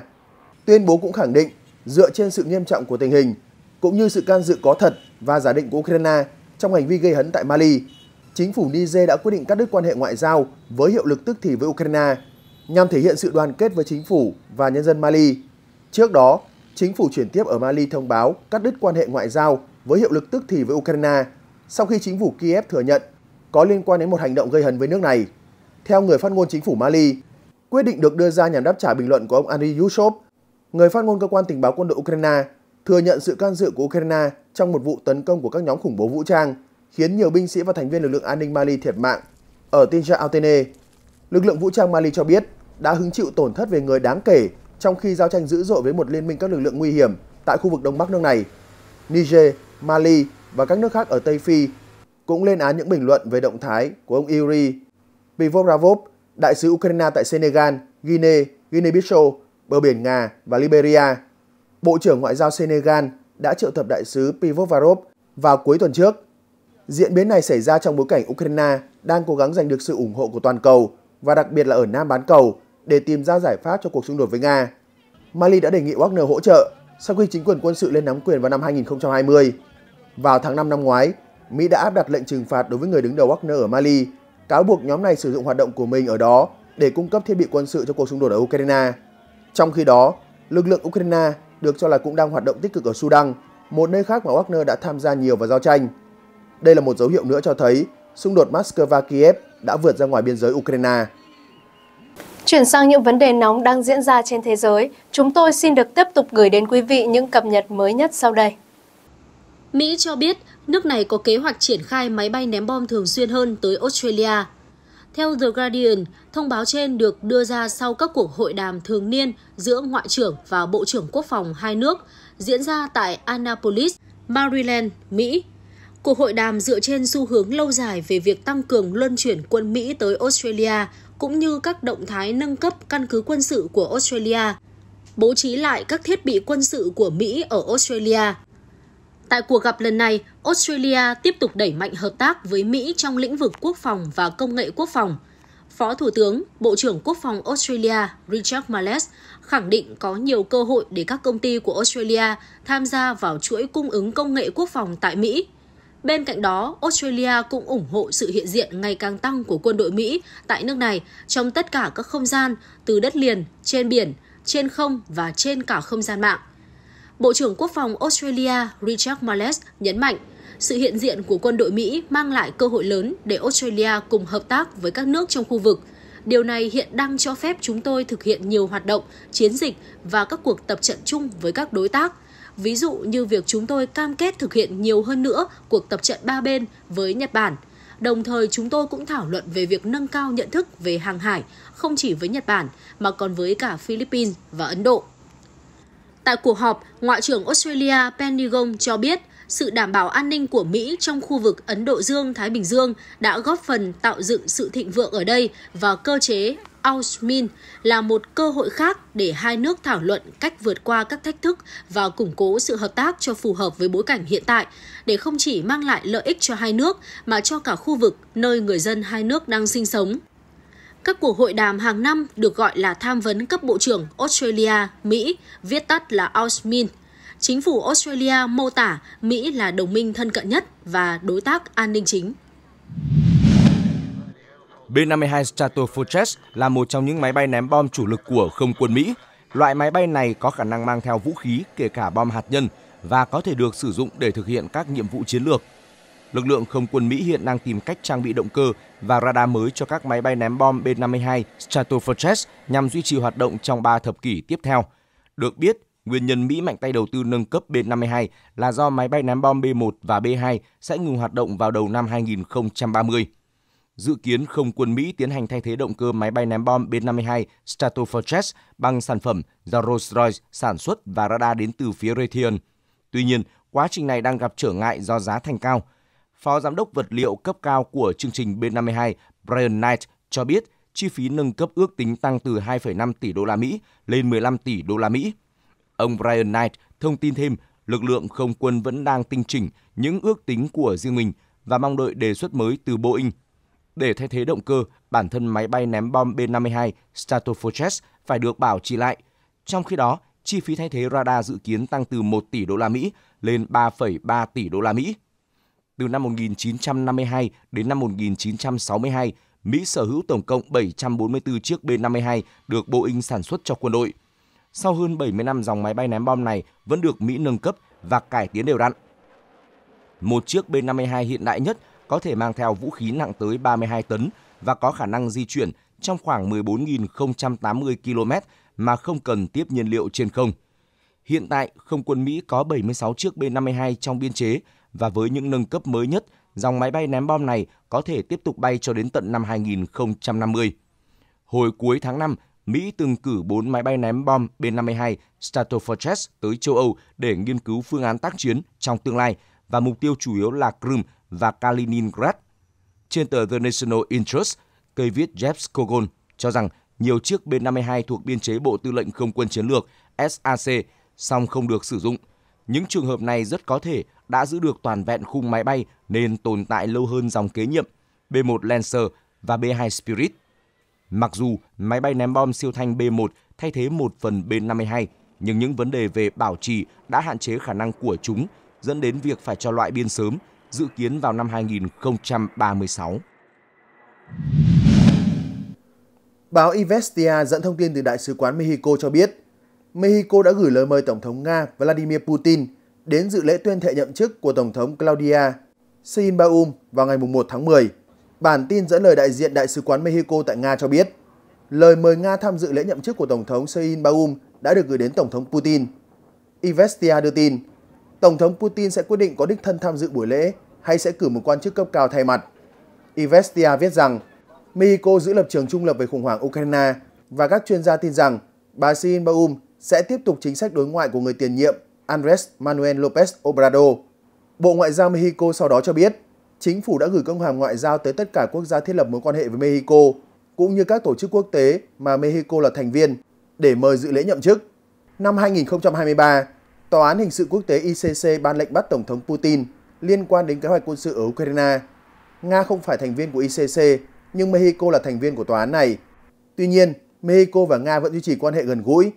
Tuyên bố cũng khẳng định, dựa trên sự nghiêm trọng của tình hình, cũng như sự can dự có thật và giả định của Ukraine trong hành vi gây hấn tại Mali, chính phủ Niger đã quyết định cắt đứt quan hệ ngoại giao với hiệu lực tức thì với Ukraine, nhằm thể hiện sự đoàn kết với chính phủ và nhân dân Mali. Trước đó, chính phủ chuyển tiếp ở Mali thông báo cắt đứt quan hệ ngoại giao với hiệu lực tức thì với Ukraine sau khi chính phủ Kiev thừa nhận có liên quan đến một hành động gây hấn với nước này. Theo người phát ngôn chính phủ Mali, quyết định được đưa ra nhằm đáp trả bình luận của ông Andriy Yushov, người phát ngôn cơ quan tình báo quân đội Ukraine, thừa nhận sự can dự của Ukraine trong một vụ tấn công của các nhóm khủng bố vũ trang, khiến nhiều binh sĩ và thành viên lực lượng an ninh Mali thiệt mạng. Ở Tinja Altene, lực lượng vũ trang Mali cho biết đã hứng chịu tổn thất về người đáng kể trong khi giao tranh dữ dội với một liên minh các lực lượng nguy hiểm tại khu vực đông bắc nước này. Niger, Mali và các nước khác ở Tây Phi cũng lên án những bình luận về động thái của ông Yuri Pivoravov, đại sứ Ukraine tại Senegal, Guinea, Guinea-Bissau, bờ biển Nga và Liberia. Bộ trưởng Ngoại giao Senegal đã triệu tập đại sứ Pivovarov vào cuối tuần trước. Diễn biến này xảy ra trong bối cảnh Ukraine đang cố gắng giành được sự ủng hộ của toàn cầu và đặc biệt là ở Nam bán cầu để tìm ra giải pháp cho cuộc xung đột với Nga. Mali đã đề nghị Wagner hỗ trợ sau khi chính quyền quân sự lên nắm quyền vào năm 2020. Vào tháng 5 năm ngoái, Mỹ đã áp đặt lệnh trừng phạt đối với người đứng đầu Wagner ở Mali, cáo buộc nhóm này sử dụng hoạt động của mình ở đó để cung cấp thiết bị quân sự cho cuộc xung đột ở Ukraine. Trong khi đó, lực lượng Ukraine được cho là cũng đang hoạt động tích cực ở Sudan, một nơi khác mà Wagner đã tham gia nhiều vào giao tranh. Đây là một dấu hiệu nữa cho thấy xung đột Moscow-Kiev đã vượt ra ngoài biên giới Ukraine. Chuyển sang những vấn đề nóng đang diễn ra trên thế giới, chúng tôi xin được tiếp tục gửi đến quý vị những cập nhật mới nhất sau đây. Mỹ cho biết nước này có kế hoạch triển khai máy bay ném bom thường xuyên hơn tới Australia. Theo The Guardian, thông báo trên được đưa ra sau các cuộc hội đàm thường niên giữa Ngoại trưởng và Bộ trưởng Quốc phòng hai nước diễn ra tại Annapolis, Maryland, Mỹ. Cuộc hội đàm dựa trên xu hướng lâu dài về việc tăng cường luân chuyển quân Mỹ tới Australia cũng như các động thái nâng cấp căn cứ quân sự của Australia, bố trí lại các thiết bị quân sự của Mỹ ở Australia Tại cuộc gặp lần này, Australia tiếp tục đẩy mạnh hợp tác với Mỹ trong lĩnh vực quốc phòng và công nghệ quốc phòng. Phó Thủ tướng, Bộ trưởng Quốc phòng Australia Richard Marles khẳng định có nhiều cơ hội để các công ty của Australia tham gia vào chuỗi cung ứng công nghệ quốc phòng tại Mỹ. Bên cạnh đó, Australia cũng ủng hộ sự hiện diện ngày càng tăng của quân đội Mỹ tại nước này trong tất cả các không gian, từ đất liền, trên biển, trên không và trên cả không gian mạng. Bộ trưởng Quốc phòng Australia Richard Marles nhấn mạnh, sự hiện diện của quân đội Mỹ mang lại cơ hội lớn để Australia cùng hợp tác với các nước trong khu vực. Điều này hiện đang cho phép chúng tôi thực hiện nhiều hoạt động, chiến dịch và các cuộc tập trận chung với các đối tác. Ví dụ như việc chúng tôi cam kết thực hiện nhiều hơn nữa cuộc tập trận ba bên với Nhật Bản. Đồng thời chúng tôi cũng thảo luận về việc nâng cao nhận thức về hàng hải không chỉ với Nhật Bản mà còn với cả Philippines và Ấn Độ. Tại cuộc họp, Ngoại trưởng Australia Penny Gong cho biết sự đảm bảo an ninh của Mỹ trong khu vực Ấn Độ Dương-Thái Bình Dương đã góp phần tạo dựng sự thịnh vượng ở đây và cơ chế AUSMIN là một cơ hội khác để hai nước thảo luận cách vượt qua các thách thức và củng cố sự hợp tác cho phù hợp với bối cảnh hiện tại, để không chỉ mang lại lợi ích cho hai nước mà cho cả khu vực nơi người dân hai nước đang sinh sống. Các cuộc hội đàm hàng năm được gọi là tham vấn cấp bộ trưởng Australia, Mỹ, viết tắt là AUSMIN. Chính phủ Australia mô tả Mỹ là đồng minh thân cận nhất và đối tác an ninh chính. B-52 Stratofortress là một trong những máy bay ném bom chủ lực của không quân Mỹ. Loại máy bay này có khả năng mang theo vũ khí, kể cả bom hạt nhân, và có thể được sử dụng để thực hiện các nhiệm vụ chiến lược lực lượng không quân Mỹ hiện đang tìm cách trang bị động cơ và radar mới cho các máy bay ném bom B-52 Stratofortress nhằm duy trì hoạt động trong 3 thập kỷ tiếp theo. Được biết, nguyên nhân Mỹ mạnh tay đầu tư nâng cấp B-52 là do máy bay ném bom B-1 và B-2 sẽ ngừng hoạt động vào đầu năm 2030. Dự kiến không quân Mỹ tiến hành thay thế động cơ máy bay ném bom B-52 Stratofortress bằng sản phẩm do Rolls-Royce sản xuất và radar đến từ phía Raytheon. Tuy nhiên, quá trình này đang gặp trở ngại do giá thành cao – Phó Giám đốc vật liệu cấp cao của chương trình B-52 Brian Knight cho biết chi phí nâng cấp ước tính tăng từ 2,5 tỷ đô la Mỹ lên 15 tỷ đô la Mỹ. Ông Brian Knight thông tin thêm lực lượng không quân vẫn đang tinh chỉnh những ước tính của riêng mình và mong đợi đề xuất mới từ Boeing. Để thay thế động cơ, bản thân máy bay ném bom B-52 Stratofortress phải được bảo trì lại. Trong khi đó, chi phí thay thế radar dự kiến tăng từ 1 tỷ đô la Mỹ lên 3,3 tỷ đô la Mỹ từ năm 1952 đến năm 1962, Mỹ sở hữu tổng cộng 744 chiếc B-52 được Boeing sản xuất cho quân đội. Sau hơn 70 năm dòng máy bay ném bom này vẫn được Mỹ nâng cấp và cải tiến đều đặn. Một chiếc B-52 hiện đại nhất có thể mang theo vũ khí nặng tới 32 tấn và có khả năng di chuyển trong khoảng 14.080 km mà không cần tiếp nhiên liệu trên không. Hiện tại, không quân Mỹ có 76 chiếc B-52 trong biên chế và với những nâng cấp mới nhất, dòng máy bay ném bom này có thể tiếp tục bay cho đến tận năm 2050. Hồi cuối tháng 5, Mỹ từng cử 4 máy bay ném bom B-52 Stratofortress tới châu Âu để nghiên cứu phương án tác chiến trong tương lai và mục tiêu chủ yếu là Crimea và Kaliningrad. Trên tờ The National Interest, cây viết Jeff Skogon cho rằng nhiều chiếc B-52 thuộc biên chế Bộ Tư lệnh Không quân Chiến lược SAC song không được sử dụng. Những trường hợp này rất có thể đã giữ được toàn vẹn khung máy bay nên tồn tại lâu hơn dòng kế nhiệm B-1 Lancer và B-2 Spirit. Mặc dù máy bay ném bom siêu thanh B-1 thay thế một phần B-52, nhưng những vấn đề về bảo trì đã hạn chế khả năng của chúng, dẫn đến việc phải cho loại biên sớm, dự kiến vào năm 2036. Báo Investia dẫn thông tin từ Đại sứ quán Mexico cho biết, Mexico đã gửi lời mời Tổng thống Nga Vladimir Putin – đến dự lễ tuyên thệ nhậm chức của Tổng thống Claudia Sheinbaum vào ngày 1 tháng 10. Bản tin dẫn lời đại diện Đại sứ quán Mexico tại Nga cho biết, lời mời Nga tham dự lễ nhậm chức của Tổng thống Sheinbaum đã được gửi đến Tổng thống Putin. Ivestia đưa tin, Tổng thống Putin sẽ quyết định có đích thân tham dự buổi lễ hay sẽ cử một quan chức cấp cao thay mặt. Ivestia viết rằng, Mexico giữ lập trường trung lập về khủng hoảng Ukraine và các chuyên gia tin rằng bà Sheinbaum sẽ tiếp tục chính sách đối ngoại của người tiền nhiệm Andrés Manuel López Obrador. Bộ Ngoại giao Mexico sau đó cho biết, chính phủ đã gửi công hàm ngoại giao tới tất cả quốc gia thiết lập mối quan hệ với Mexico, cũng như các tổ chức quốc tế mà Mexico là thành viên, để mời dự lễ nhậm chức. Năm 2023, Tòa án Hình sự Quốc tế ICC ban lệnh bắt Tổng thống Putin liên quan đến kế hoạch quân sự ở Ukraine. Nga không phải thành viên của ICC, nhưng Mexico là thành viên của tòa án này. Tuy nhiên, Mexico và Nga vẫn duy trì quan hệ gần gũi.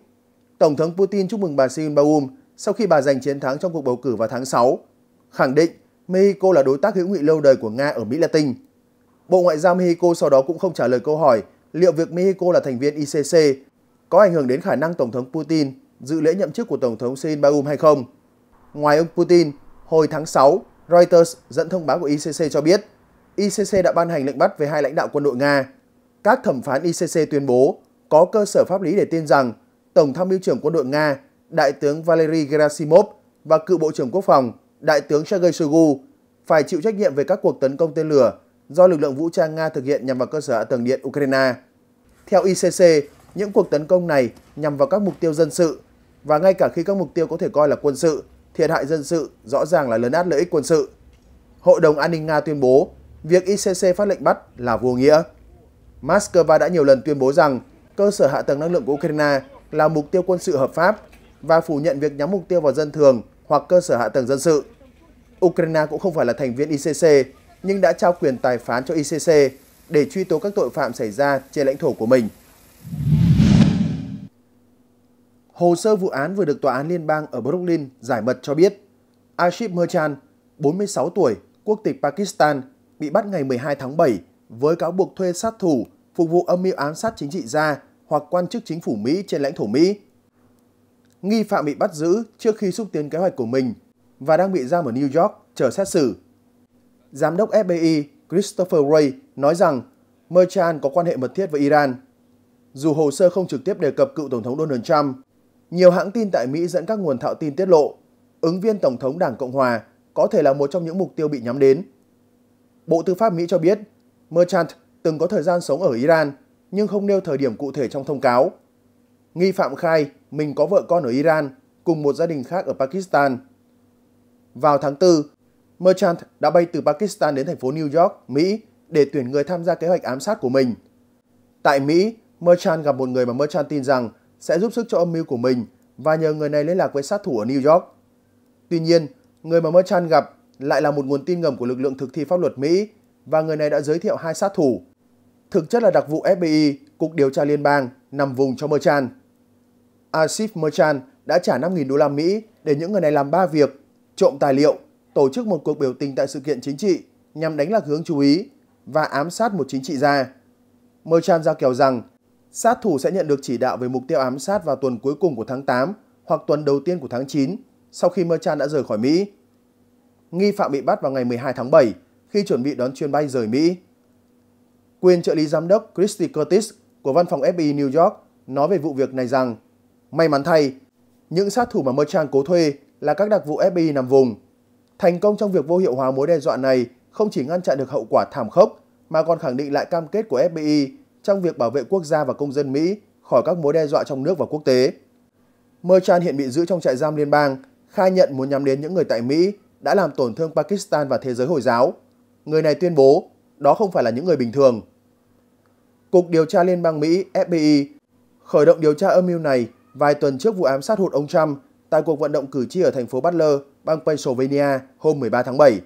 Tổng thống Putin chúc mừng bà Sheinbaum sau khi bà giành chiến thắng trong cuộc bầu cử vào tháng 6, khẳng định Mexico là đối tác hữu nghị lâu đời của Nga ở Mỹ Latin. Bộ Ngoại giao Mexico sau đó cũng không trả lời câu hỏi liệu việc Mexico là thành viên ICC có ảnh hưởng đến khả năng Tổng thống Putin dự lễ nhậm chức của Tổng thống Sin Baum hay không. Ngoài ông Putin, hồi tháng 6, Reuters dẫn thông báo của ICC cho biết ICC đã ban hành lệnh bắt về hai lãnh đạo quân đội Nga. Các thẩm phán ICC tuyên bố có cơ sở pháp lý để tin rằng Tổng tham mưu trưởng quân đội Nga Đại tướng Valery Gerasimov và cựu Bộ trưởng Quốc phòng Đại tướng Sergei Shoigu phải chịu trách nhiệm về các cuộc tấn công tên lửa do lực lượng vũ trang Nga thực hiện nhằm vào cơ sở hạ tầng điện Ukraine. Theo ICC, những cuộc tấn công này nhằm vào các mục tiêu dân sự và ngay cả khi các mục tiêu có thể coi là quân sự, thiệt hại dân sự rõ ràng là lớn át lợi ích quân sự. Hội đồng An ninh Nga tuyên bố việc ICC phát lệnh bắt là vô nghĩa. Moscow đã nhiều lần tuyên bố rằng cơ sở hạ tầng năng lượng của Ukraine là mục tiêu quân sự hợp pháp và phủ nhận việc nhắm mục tiêu vào dân thường hoặc cơ sở hạ tầng dân sự. Ukraine cũng không phải là thành viên ICC, nhưng đã trao quyền tài phán cho ICC để truy tố các tội phạm xảy ra trên lãnh thổ của mình. Hồ sơ vụ án vừa được Tòa án Liên bang ở Brooklyn giải mật cho biết, Ashif Merchant, 46 tuổi, quốc tịch Pakistan, bị bắt ngày 12 tháng 7 với cáo buộc thuê sát thủ phục vụ âm mưu ám sát chính trị gia hoặc quan chức chính phủ Mỹ trên lãnh thổ Mỹ nghi phạm bị bắt giữ trước khi xúc tiến kế hoạch của mình và đang bị giam ở New York chờ xét xử. Giám đốc FBI Christopher Wray nói rằng Merchant có quan hệ mật thiết với Iran. Dù hồ sơ không trực tiếp đề cập cựu Tổng thống Donald Trump, nhiều hãng tin tại Mỹ dẫn các nguồn thạo tin tiết lộ ứng viên Tổng thống Đảng Cộng Hòa có thể là một trong những mục tiêu bị nhắm đến. Bộ Tư pháp Mỹ cho biết Merchant từng có thời gian sống ở Iran nhưng không nêu thời điểm cụ thể trong thông cáo. Nghi phạm khai mình có vợ con ở Iran cùng một gia đình khác ở Pakistan. Vào tháng 4, Merchant đã bay từ Pakistan đến thành phố New York, Mỹ để tuyển người tham gia kế hoạch ám sát của mình. Tại Mỹ, Merchant gặp một người mà Merchant tin rằng sẽ giúp sức cho âm mưu của mình và nhờ người này liên lạc với sát thủ ở New York. Tuy nhiên, người mà Merchant gặp lại là một nguồn tin ngầm của lực lượng thực thi pháp luật Mỹ và người này đã giới thiệu hai sát thủ. Thực chất là đặc vụ FBI, Cục Điều tra Liên bang, nằm vùng cho Merchant. Asif Merchan đã trả 5.000 đô la Mỹ để những người này làm 3 việc, trộm tài liệu, tổ chức một cuộc biểu tình tại sự kiện chính trị nhằm đánh lạc hướng chú ý và ám sát một chính trị gia. Merchan ra kèo rằng sát thủ sẽ nhận được chỉ đạo về mục tiêu ám sát vào tuần cuối cùng của tháng 8 hoặc tuần đầu tiên của tháng 9 sau khi Merchan đã rời khỏi Mỹ. Nghi phạm bị bắt vào ngày 12 tháng 7 khi chuẩn bị đón chuyến bay rời Mỹ. Quyền trợ lý giám đốc Christy Curtis của văn phòng FBI New York nói về vụ việc này rằng May mắn thay, những sát thủ mà Merchant cố thuê là các đặc vụ FBI nằm vùng. Thành công trong việc vô hiệu hóa mối đe dọa này không chỉ ngăn chặn được hậu quả thảm khốc mà còn khẳng định lại cam kết của FBI trong việc bảo vệ quốc gia và công dân Mỹ khỏi các mối đe dọa trong nước và quốc tế. Merchant hiện bị giữ trong trại giam liên bang, khai nhận muốn nhắm đến những người tại Mỹ đã làm tổn thương Pakistan và thế giới Hồi giáo. Người này tuyên bố đó không phải là những người bình thường. Cục điều tra Liên bang Mỹ FBI khởi động điều tra âm mưu này Vài tuần trước vụ ám sát hụt ông Trump tại cuộc vận động cử tri ở thành phố Butler, bang Pennsylvania hôm 13 tháng 7.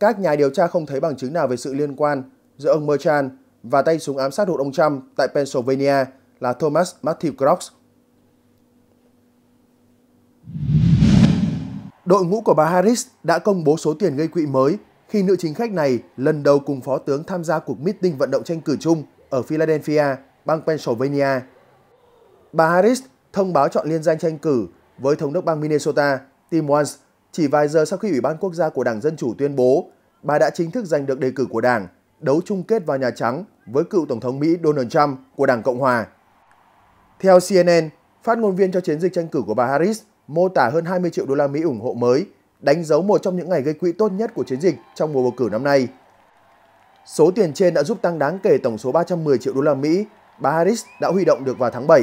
Các nhà điều tra không thấy bằng chứng nào về sự liên quan giữa ông Merchan và tay súng ám sát hụt ông Trump tại Pennsylvania là Thomas Matthew Crocs. Đội ngũ của bà Harris đã công bố số tiền gây quỹ mới khi nữ chính khách này lần đầu cùng phó tướng tham gia cuộc meeting vận động tranh cử chung ở Philadelphia, bang Pennsylvania. Bà Harris thông báo chọn liên danh tranh cử với thống đốc bang Minnesota Tim Walz chỉ vài giờ sau khi Ủy ban Quốc gia của Đảng Dân Chủ tuyên bố bà đã chính thức giành được đề cử của Đảng đấu chung kết vào Nhà Trắng với cựu Tổng thống Mỹ Donald Trump của Đảng Cộng Hòa. Theo CNN, phát ngôn viên cho chiến dịch tranh cử của bà Harris mô tả hơn 20 triệu đô la Mỹ ủng hộ mới, đánh dấu một trong những ngày gây quỹ tốt nhất của chiến dịch trong mùa bầu cử năm nay. Số tiền trên đã giúp tăng đáng kể tổng số 310 triệu đô la Mỹ bà Harris đã huy động được vào tháng 7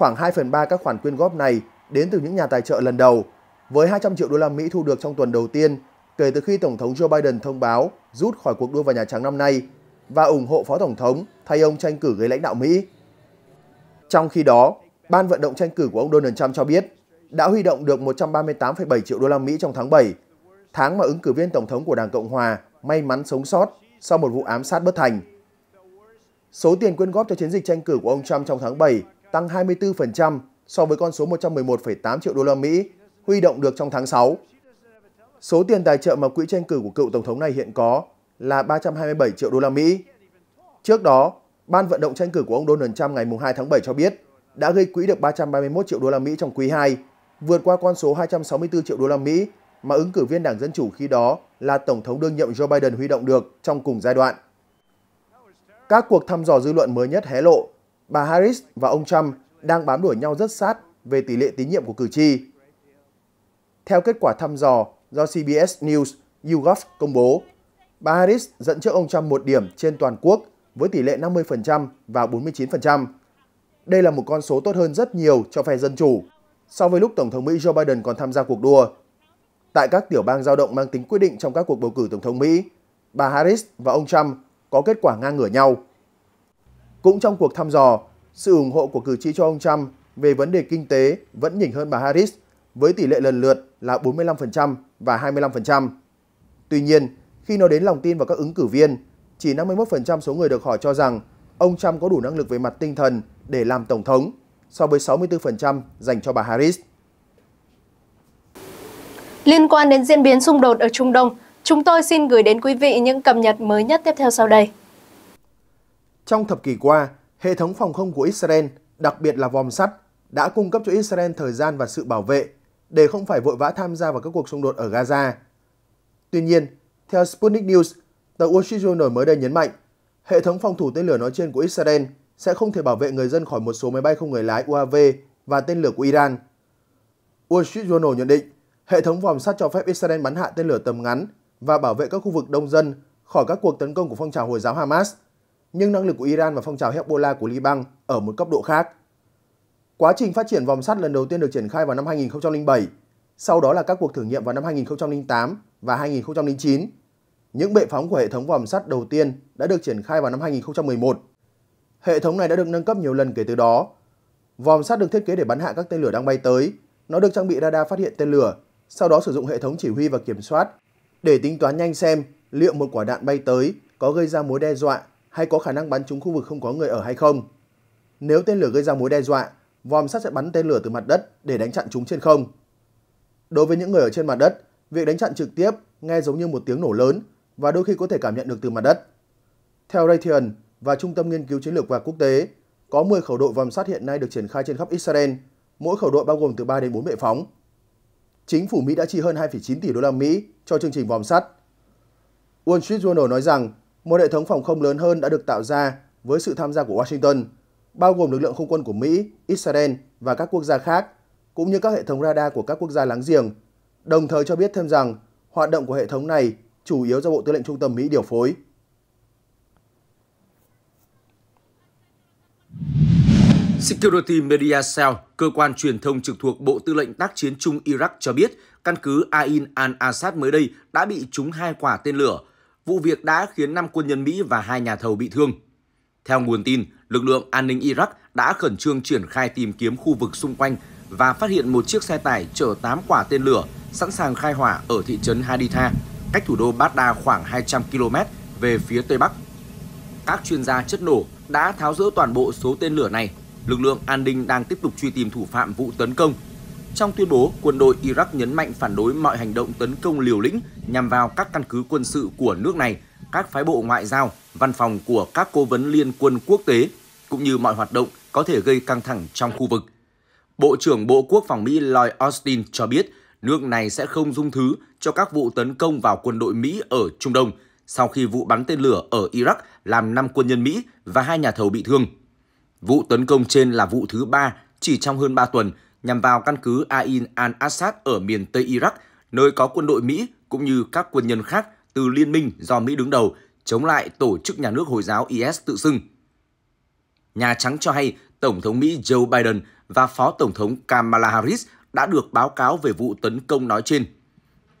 Khoảng 2 phần 3 các khoản quyên góp này đến từ những nhà tài trợ lần đầu, với 200 triệu đô la Mỹ thu được trong tuần đầu tiên kể từ khi Tổng thống Joe Biden thông báo rút khỏi cuộc đua vào Nhà Trắng năm nay và ủng hộ Phó Tổng thống thay ông tranh cử ghế lãnh đạo Mỹ. Trong khi đó, Ban vận động tranh cử của ông Donald Trump cho biết đã huy động được 138,7 triệu đô la Mỹ trong tháng 7, tháng mà ứng cử viên Tổng thống của Đảng Cộng Hòa may mắn sống sót sau một vụ ám sát bất thành. Số tiền quyên góp cho chiến dịch tranh cử của ông Trump trong tháng 7 tăng 24% so với con số 111,8 triệu đô la Mỹ huy động được trong tháng 6. Số tiền tài trợ mà quỹ tranh cử của cựu tổng thống này hiện có là 327 triệu đô la Mỹ. Trước đó, ban vận động tranh cử của ông Donald Trump ngày 2 tháng 7 cho biết đã gây quỹ được 331 triệu đô la Mỹ trong quý 2, vượt qua con số 264 triệu đô la Mỹ mà ứng cử viên Đảng Dân Chủ khi đó là Tổng thống đương nhiệm Joe Biden huy động được trong cùng giai đoạn. Các cuộc thăm dò dư luận mới nhất hé lộ bà Harris và ông Trump đang bám đuổi nhau rất sát về tỷ lệ tín nhiệm của cử tri. Theo kết quả thăm dò do CBS News YouGov công bố, bà Harris dẫn trước ông Trump một điểm trên toàn quốc với tỷ lệ 50% và 49%. Đây là một con số tốt hơn rất nhiều cho phe Dân Chủ so với lúc Tổng thống Mỹ Joe Biden còn tham gia cuộc đua. Tại các tiểu bang giao động mang tính quyết định trong các cuộc bầu cử Tổng thống Mỹ, bà Harris và ông Trump có kết quả ngang ngửa nhau. Cũng trong cuộc thăm dò, sự ủng hộ của cử tri cho ông Trump về vấn đề kinh tế vẫn nhỉnh hơn bà Harris với tỷ lệ lần lượt là 45% và 25%. Tuy nhiên, khi nói đến lòng tin vào các ứng cử viên, chỉ 51% số người được hỏi cho rằng ông Trump có đủ năng lực về mặt tinh thần để làm tổng thống, so với 64% dành cho bà Harris. Liên quan đến diễn biến xung đột ở Trung Đông, chúng tôi xin gửi đến quý vị những cập nhật mới nhất tiếp theo sau đây. Trong thập kỷ qua, hệ thống phòng không của Israel, đặc biệt là vòm sắt, đã cung cấp cho Israel thời gian và sự bảo vệ để không phải vội vã tham gia vào các cuộc xung đột ở Gaza. Tuy nhiên, theo Sputnik News, tờ Wall Street Journal mới đây nhấn mạnh, hệ thống phòng thủ tên lửa nói trên của Israel sẽ không thể bảo vệ người dân khỏi một số máy bay không người lái UAV và tên lửa của Iran. Wall Street Journal nhận định, hệ thống vòm sắt cho phép Israel bắn hạ tên lửa tầm ngắn và bảo vệ các khu vực đông dân khỏi các cuộc tấn công của phong trào Hồi giáo Hamas – nhưng năng lực của Iran và phong trào Hezbollah của Liban ở một cấp độ khác. Quá trình phát triển vòng sắt lần đầu tiên được triển khai vào năm 2007, sau đó là các cuộc thử nghiệm vào năm 2008 và 2009. Những bệ phóng của hệ thống vòng sắt đầu tiên đã được triển khai vào năm 2011. Hệ thống này đã được nâng cấp nhiều lần kể từ đó. Vòng sắt được thiết kế để bắn hạ các tên lửa đang bay tới. Nó được trang bị radar phát hiện tên lửa, sau đó sử dụng hệ thống chỉ huy và kiểm soát để tính toán nhanh xem liệu một quả đạn bay tới có gây ra mối đe dọa hay có khả năng bắn trúng khu vực không có người ở hay không. Nếu tên lửa gây ra mối đe dọa, vòm sắt sẽ bắn tên lửa từ mặt đất để đánh chặn chúng trên không. Đối với những người ở trên mặt đất, việc đánh chặn trực tiếp nghe giống như một tiếng nổ lớn và đôi khi có thể cảm nhận được từ mặt đất. Theo Raytheon và Trung tâm Nghiên cứu Chiến lược và Quốc tế, có 10 khẩu đội vòm sắt hiện nay được triển khai trên khắp Israel, mỗi khẩu đội bao gồm từ 3 đến 4 bệ phóng. Chính phủ Mỹ đã chi hơn 2,9 tỷ đô la Mỹ cho chương trình vòm sắt. Wall Street Journal nói rằng một hệ thống phòng không lớn hơn đã được tạo ra với sự tham gia của Washington, bao gồm lực lượng không quân của Mỹ, Israel và các quốc gia khác, cũng như các hệ thống radar của các quốc gia láng giềng, đồng thời cho biết thêm rằng hoạt động của hệ thống này chủ yếu do Bộ Tư lệnh Trung tâm Mỹ điều phối. Security Media Cell, cơ quan truyền thông trực thuộc Bộ Tư lệnh Tác chiến chung Iraq cho biết căn cứ Ain al-Assad mới đây đã bị trúng hai quả tên lửa vụ việc đã khiến 5 quân nhân Mỹ và hai nhà thầu bị thương. Theo nguồn tin, lực lượng an ninh Iraq đã khẩn trương triển khai tìm kiếm khu vực xung quanh và phát hiện một chiếc xe tải chở 8 quả tên lửa sẵn sàng khai hỏa ở thị trấn Haditha, cách thủ đô Baghdad khoảng 200 km về phía tây bắc. Các chuyên gia chất nổ đã tháo rỡ toàn bộ số tên lửa này. Lực lượng an ninh đang tiếp tục truy tìm thủ phạm vụ tấn công trong tuyên bố, quân đội Iraq nhấn mạnh phản đối mọi hành động tấn công liều lĩnh nhằm vào các căn cứ quân sự của nước này, các phái bộ ngoại giao, văn phòng của các cố vấn liên quân quốc tế, cũng như mọi hoạt động có thể gây căng thẳng trong khu vực. Bộ trưởng Bộ Quốc phòng Mỹ Lloyd Austin cho biết nước này sẽ không dung thứ cho các vụ tấn công vào quân đội Mỹ ở Trung Đông sau khi vụ bắn tên lửa ở Iraq làm 5 quân nhân Mỹ và hai nhà thầu bị thương. Vụ tấn công trên là vụ thứ ba chỉ trong hơn 3 tuần nhằm vào căn cứ Ain al-Assad ở miền Tây Iraq, nơi có quân đội Mỹ cũng như các quân nhân khác từ liên minh do Mỹ đứng đầu chống lại tổ chức nhà nước Hồi giáo IS tự xưng. Nhà Trắng cho hay Tổng thống Mỹ Joe Biden và Phó Tổng thống Kamala Harris đã được báo cáo về vụ tấn công nói trên.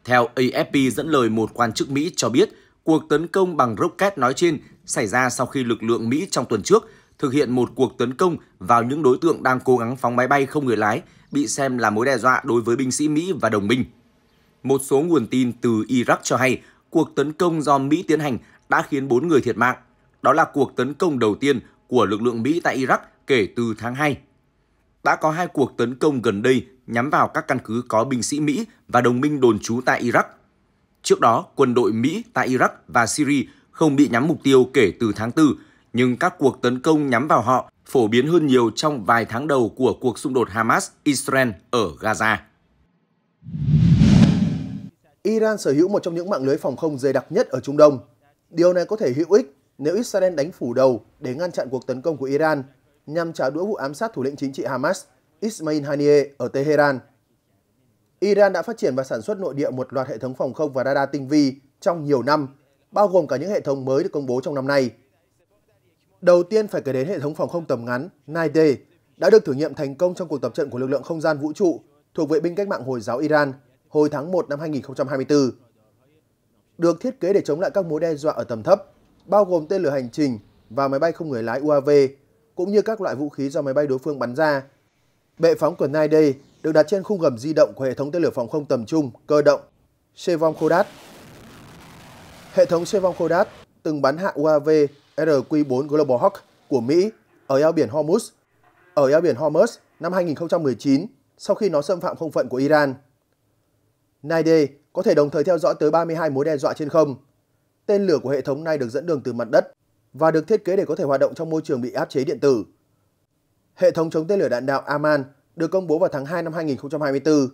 Theo AFP dẫn lời một quan chức Mỹ cho biết, cuộc tấn công bằng rocket nói trên xảy ra sau khi lực lượng Mỹ trong tuần trước thực hiện một cuộc tấn công vào những đối tượng đang cố gắng phóng máy bay không người lái, bị xem là mối đe dọa đối với binh sĩ Mỹ và đồng minh. Một số nguồn tin từ Iraq cho hay cuộc tấn công do Mỹ tiến hành đã khiến 4 người thiệt mạng. Đó là cuộc tấn công đầu tiên của lực lượng Mỹ tại Iraq kể từ tháng 2. Đã có hai cuộc tấn công gần đây nhắm vào các căn cứ có binh sĩ Mỹ và đồng minh đồn trú tại Iraq. Trước đó, quân đội Mỹ tại Iraq và Syria không bị nhắm mục tiêu kể từ tháng 4 nhưng các cuộc tấn công nhắm vào họ phổ biến hơn nhiều trong vài tháng đầu của cuộc xung đột Hamas-Israel ở Gaza. Iran sở hữu một trong những mạng lưới phòng không dày đặc nhất ở Trung Đông. Điều này có thể hữu ích nếu Israel đánh phủ đầu để ngăn chặn cuộc tấn công của Iran nhằm trả đũa vụ ám sát thủ lĩnh chính trị Hamas Ismail Haniyeh ở Tehran. Iran đã phát triển và sản xuất nội địa một loạt hệ thống phòng không và radar tinh vi trong nhiều năm, bao gồm cả những hệ thống mới được công bố trong năm nay. Đầu tiên phải kể đến hệ thống phòng không tầm ngắn Night Day đã được thử nghiệm thành công trong cuộc tập trận của lực lượng không gian vũ trụ thuộc vệ binh cách mạng Hồi giáo Iran hồi tháng 1 năm 2024. Được thiết kế để chống lại các mối đe dọa ở tầm thấp, bao gồm tên lửa hành trình và máy bay không người lái UAV, cũng như các loại vũ khí do máy bay đối phương bắn ra. Bệ phóng của Night Day được đặt trên khung gầm di động của hệ thống tên lửa phòng không tầm trung, cơ động, Chevron Khodat. Hệ thống Chevron Khodat từng bắn hạ UAV RQ4 Global Hawk của Mỹ ở eo biển Hormuz, ở eo biển Hormuz năm 2019 sau khi nó xâm phạm không phận của Iran. NIDE có thể đồng thời theo dõi tới 32 mối đe dọa trên không. Tên lửa của hệ thống này được dẫn đường từ mặt đất và được thiết kế để có thể hoạt động trong môi trường bị áp chế điện tử. Hệ thống chống tên lửa đạn đạo Aman được công bố vào tháng 2 năm 2024.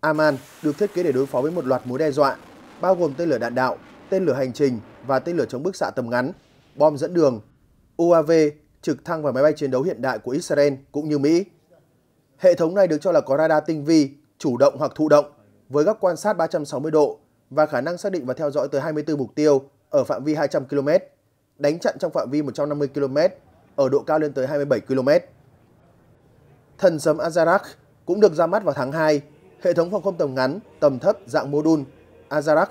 Aman được thiết kế để đối phó với một loạt mối đe dọa, bao gồm tên lửa đạn đạo, tên lửa hành trình và tên lửa chống bức xạ tầm ngắn bom dẫn đường, UAV, trực thăng và máy bay chiến đấu hiện đại của Israel cũng như Mỹ. Hệ thống này được cho là có radar tinh vi, chủ động hoặc thụ động, với góc quan sát 360 độ và khả năng xác định và theo dõi tới 24 mục tiêu ở phạm vi 200 km, đánh chặn trong phạm vi 150 km, ở độ cao lên tới 27 km. Thần sấm Azarak cũng được ra mắt vào tháng 2, hệ thống phòng không tầm ngắn, tầm thấp dạng mô đun. Azarak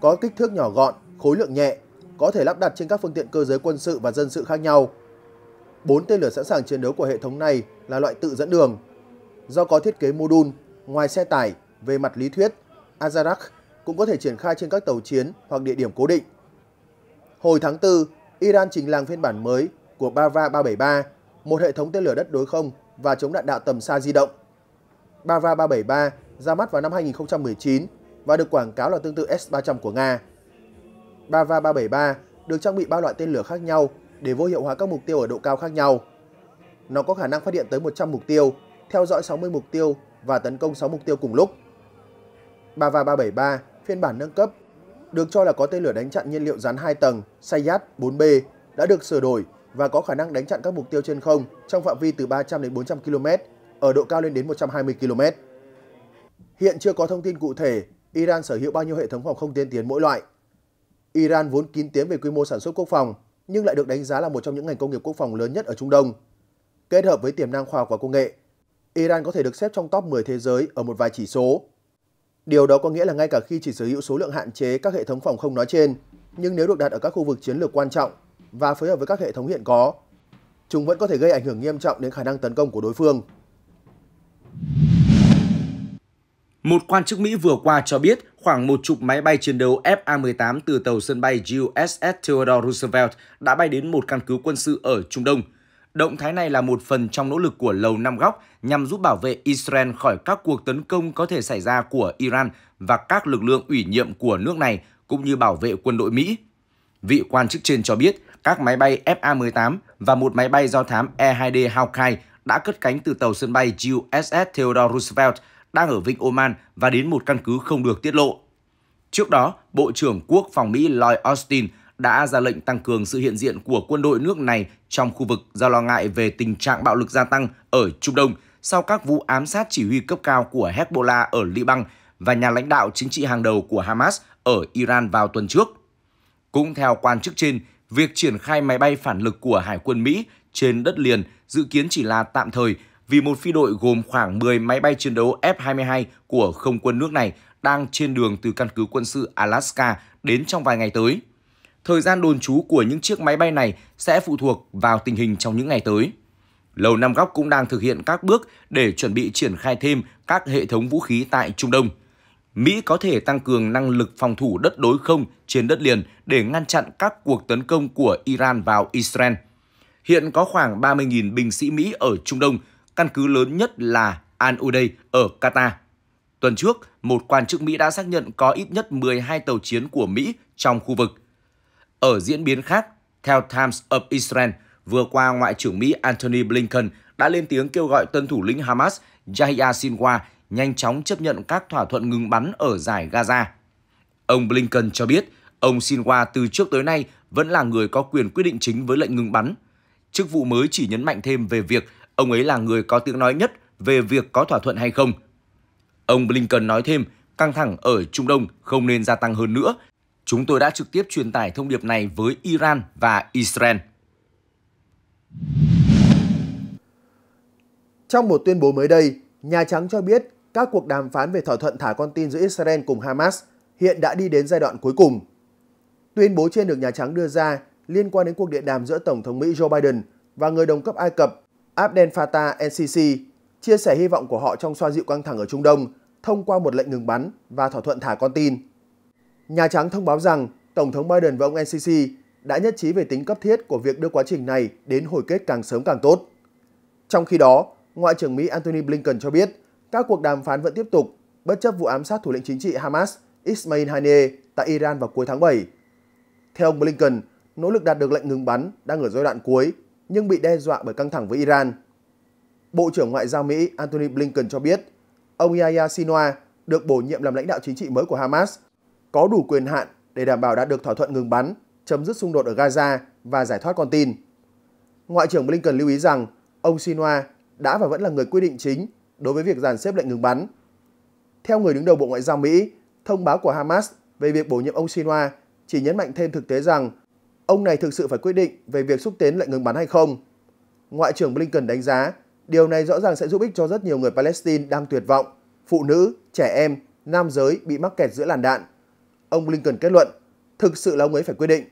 có kích thước nhỏ gọn, khối lượng nhẹ, có thể lắp đặt trên các phương tiện cơ giới quân sự và dân sự khác nhau. Bốn tên lửa sẵn sàng chiến đấu của hệ thống này là loại tự dẫn đường. Do có thiết kế mô đun, ngoài xe tải, về mặt lý thuyết, Azarak cũng có thể triển khai trên các tàu chiến hoặc địa điểm cố định. Hồi tháng 4, Iran trình làng phiên bản mới của Bava 373, một hệ thống tên lửa đất đối không và chống đạn đạo tầm xa di động. Bava 373 ra mắt vào năm 2019 và được quảng cáo là tương tự S-300 của Nga. Bava 373 được trang bị 3 loại tên lửa khác nhau để vô hiệu hóa các mục tiêu ở độ cao khác nhau. Nó có khả năng phát hiện tới 100 mục tiêu, theo dõi 60 mục tiêu và tấn công 6 mục tiêu cùng lúc. Bava 373 phiên bản nâng cấp được cho là có tên lửa đánh chặn nhiên liệu rắn 2 tầng Sayat 4B đã được sửa đổi và có khả năng đánh chặn các mục tiêu trên không trong phạm vi từ 300 đến 400 km, ở độ cao lên đến 120 km. Hiện chưa có thông tin cụ thể Iran sở hữu bao nhiêu hệ thống phòng không tiên tiến mỗi loại. Iran vốn kín tiếng về quy mô sản xuất quốc phòng, nhưng lại được đánh giá là một trong những ngành công nghiệp quốc phòng lớn nhất ở Trung Đông. Kết hợp với tiềm năng khoa học và công nghệ, Iran có thể được xếp trong top 10 thế giới ở một vài chỉ số. Điều đó có nghĩa là ngay cả khi chỉ sở hữu số lượng hạn chế các hệ thống phòng không nói trên, nhưng nếu được đặt ở các khu vực chiến lược quan trọng và phối hợp với các hệ thống hiện có, chúng vẫn có thể gây ảnh hưởng nghiêm trọng đến khả năng tấn công của đối phương. Một quan chức Mỹ vừa qua cho biết khoảng một chục máy bay chiến đấu FA-18 từ tàu sân bay USS Theodore Roosevelt đã bay đến một căn cứ quân sự ở Trung Đông. Động thái này là một phần trong nỗ lực của Lầu Năm Góc nhằm giúp bảo vệ Israel khỏi các cuộc tấn công có thể xảy ra của Iran và các lực lượng ủy nhiệm của nước này, cũng như bảo vệ quân đội Mỹ. Vị quan chức trên cho biết các máy bay FA-18 và một máy bay do thám E-2D Hawkeye đã cất cánh từ tàu sân bay USS Theodore Roosevelt – đang ở Vịnh Oman và đến một căn cứ không được tiết lộ. Trước đó, Bộ trưởng Quốc phòng Mỹ Lloyd Austin đã ra lệnh tăng cường sự hiện diện của quân đội nước này trong khu vực do lo ngại về tình trạng bạo lực gia tăng ở Trung Đông sau các vụ ám sát chỉ huy cấp cao của Hezbollah ở Liban và nhà lãnh đạo chính trị hàng đầu của Hamas ở Iran vào tuần trước. Cũng theo quan chức trên, việc triển khai máy bay phản lực của Hải quân Mỹ trên đất liền dự kiến chỉ là tạm thời vì một phi đội gồm khoảng 10 máy bay chiến đấu F-22 của không quân nước này đang trên đường từ căn cứ quân sự Alaska đến trong vài ngày tới. Thời gian đồn trú của những chiếc máy bay này sẽ phụ thuộc vào tình hình trong những ngày tới. Lầu Năm Góc cũng đang thực hiện các bước để chuẩn bị triển khai thêm các hệ thống vũ khí tại Trung Đông. Mỹ có thể tăng cường năng lực phòng thủ đất đối không trên đất liền để ngăn chặn các cuộc tấn công của Iran vào Israel. Hiện có khoảng 30.000 binh sĩ Mỹ ở Trung Đông – căn cứ lớn nhất là Al Udeid ở Qatar. Tuần trước, một quan chức Mỹ đã xác nhận có ít nhất 12 tàu chiến của Mỹ trong khu vực. Ở diễn biến khác, theo Times of Israel, vừa qua Ngoại trưởng Mỹ Antony Blinken đã lên tiếng kêu gọi tân thủ lĩnh Hamas Yahya Sinwar nhanh chóng chấp nhận các thỏa thuận ngừng bắn ở giải Gaza. Ông Blinken cho biết, ông Sinwar từ trước tới nay vẫn là người có quyền quyết định chính với lệnh ngừng bắn. Chức vụ mới chỉ nhấn mạnh thêm về việc ông ấy là người có tiếng nói nhất về việc có thỏa thuận hay không. Ông Blinken nói thêm, căng thẳng ở Trung Đông không nên gia tăng hơn nữa. Chúng tôi đã trực tiếp truyền tải thông điệp này với Iran và Israel. Trong một tuyên bố mới đây, Nhà Trắng cho biết các cuộc đàm phán về thỏa thuận thả con tin giữa Israel cùng Hamas hiện đã đi đến giai đoạn cuối cùng. Tuyên bố trên được Nhà Trắng đưa ra liên quan đến cuộc điện đàm giữa Tổng thống Mỹ Joe Biden và người đồng cấp Ai Cập Abdel Fattah NCC chia sẻ hy vọng của họ trong xoa dịu căng thẳng ở Trung Đông thông qua một lệnh ngừng bắn và thỏa thuận thả con tin. Nhà Trắng thông báo rằng Tổng thống Biden và ông NCC đã nhất trí về tính cấp thiết của việc đưa quá trình này đến hồi kết càng sớm càng tốt. Trong khi đó, Ngoại trưởng Mỹ Antony Blinken cho biết các cuộc đàm phán vẫn tiếp tục bất chấp vụ ám sát thủ lĩnh chính trị Hamas Ismail Haniyeh tại Iran vào cuối tháng 7. Theo ông Blinken, nỗ lực đạt được lệnh ngừng bắn đang ở giai đoạn cuối nhưng bị đe dọa bởi căng thẳng với Iran. Bộ trưởng Ngoại giao Mỹ Antony Blinken cho biết, ông Yahya Sinwar được bổ nhiệm làm lãnh đạo chính trị mới của Hamas, có đủ quyền hạn để đảm bảo đã được thỏa thuận ngừng bắn, chấm dứt xung đột ở Gaza và giải thoát con tin. Ngoại trưởng Blinken lưu ý rằng ông Sinwar đã và vẫn là người quyết định chính đối với việc dàn xếp lệnh ngừng bắn. Theo người đứng đầu Bộ Ngoại giao Mỹ, thông báo của Hamas về việc bổ nhiệm ông Sinwar chỉ nhấn mạnh thêm thực tế rằng ông này thực sự phải quyết định về việc xúc tiến lệnh ngừng bắn hay không. Ngoại trưởng Blinken đánh giá điều này rõ ràng sẽ giúp ích cho rất nhiều người Palestine đang tuyệt vọng, phụ nữ, trẻ em, nam giới bị mắc kẹt giữa làn đạn. Ông Blinken kết luận, thực sự là ông ấy phải quyết định.